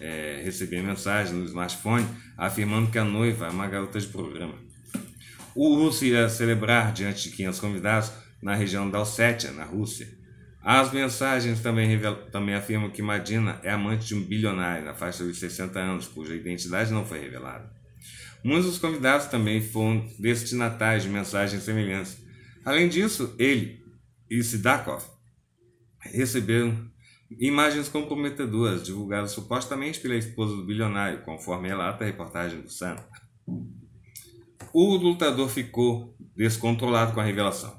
[SPEAKER 1] é, receber mensagem no smartphone afirmando que a noiva é uma garota de programa. O russo irá celebrar diante de 500 convidados na região da Ossétia, na Rússia. As mensagens também, revelam, também afirmam que Madina é amante de um bilionário na faixa dos 60 anos, cuja identidade não foi revelada. Muitos dos convidados também foram destinatários de mensagens semelhantes. Além disso, ele e Sidakov receberam imagens comprometedoras divulgadas supostamente pela esposa do bilionário, conforme relata a reportagem do Sun. O lutador ficou descontrolado com a revelação.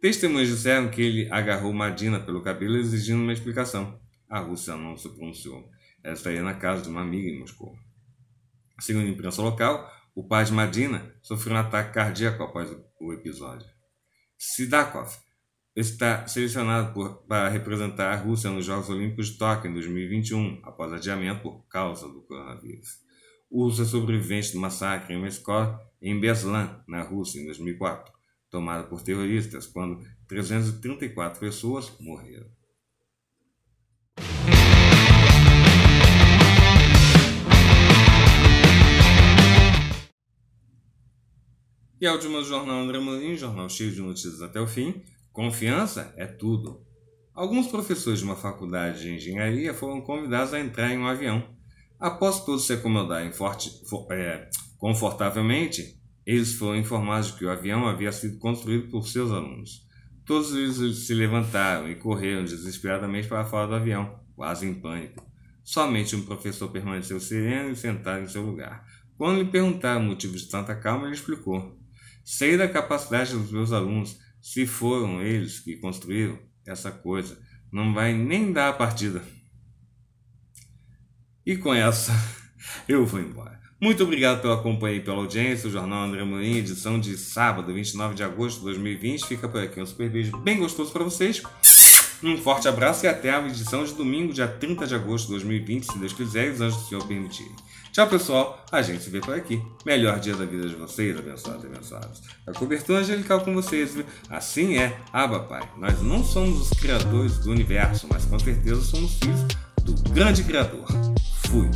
[SPEAKER 1] Testemunhas disseram que ele agarrou Madina pelo cabelo exigindo uma explicação. A Rússia não se pronunciou. Ela estaria é na casa de uma amiga em Moscou. Segundo a imprensa local, o pai de Madina sofreu um ataque cardíaco após o episódio. Sidakov está selecionado por, para representar a Rússia nos Jogos Olímpicos de Tóquio em 2021, após adiamento por causa do coronavírus. O russo é sobrevivente do massacre em uma escola em Beslan, na Rússia, em 2004, tomada por terroristas, quando 334 pessoas morreram. E ao do jornal André Molim, jornal cheio de notícias até o fim, confiança é tudo. Alguns professores de uma faculdade de engenharia foram convidados a entrar em um avião. Após todos se acomodarem forte, for, é, confortavelmente, eles foram informados de que o avião havia sido construído por seus alunos. Todos eles se levantaram e correram desesperadamente para fora do avião, quase em pânico. Somente um professor permaneceu sereno e sentado em seu lugar. Quando lhe perguntaram o motivo de tanta calma, ele explicou. Sei da capacidade dos meus alunos, se foram eles que construíram essa coisa. Não vai nem dar a partida. E com essa, [LAUGHS] eu vou embora. Muito obrigado pela companhia e pela audiência. O Jornal André Mourinho, edição de sábado, 29 de agosto de 2020. Fica por aqui. Um super beijo bem gostoso para vocês. Um forte abraço e até a edição de domingo, dia 30 de agosto de 2020, se Deus quiser e os anjos do Senhor permitirem. Tchau, pessoal. A gente se vê por aqui. Melhor dia da vida de vocês, abençoados e abençoados. A cobertura angelical com vocês. Viu? Assim é, Abba ah, Pai. Nós não somos os criadores do universo, mas com certeza somos filhos do grande Criador. Fui.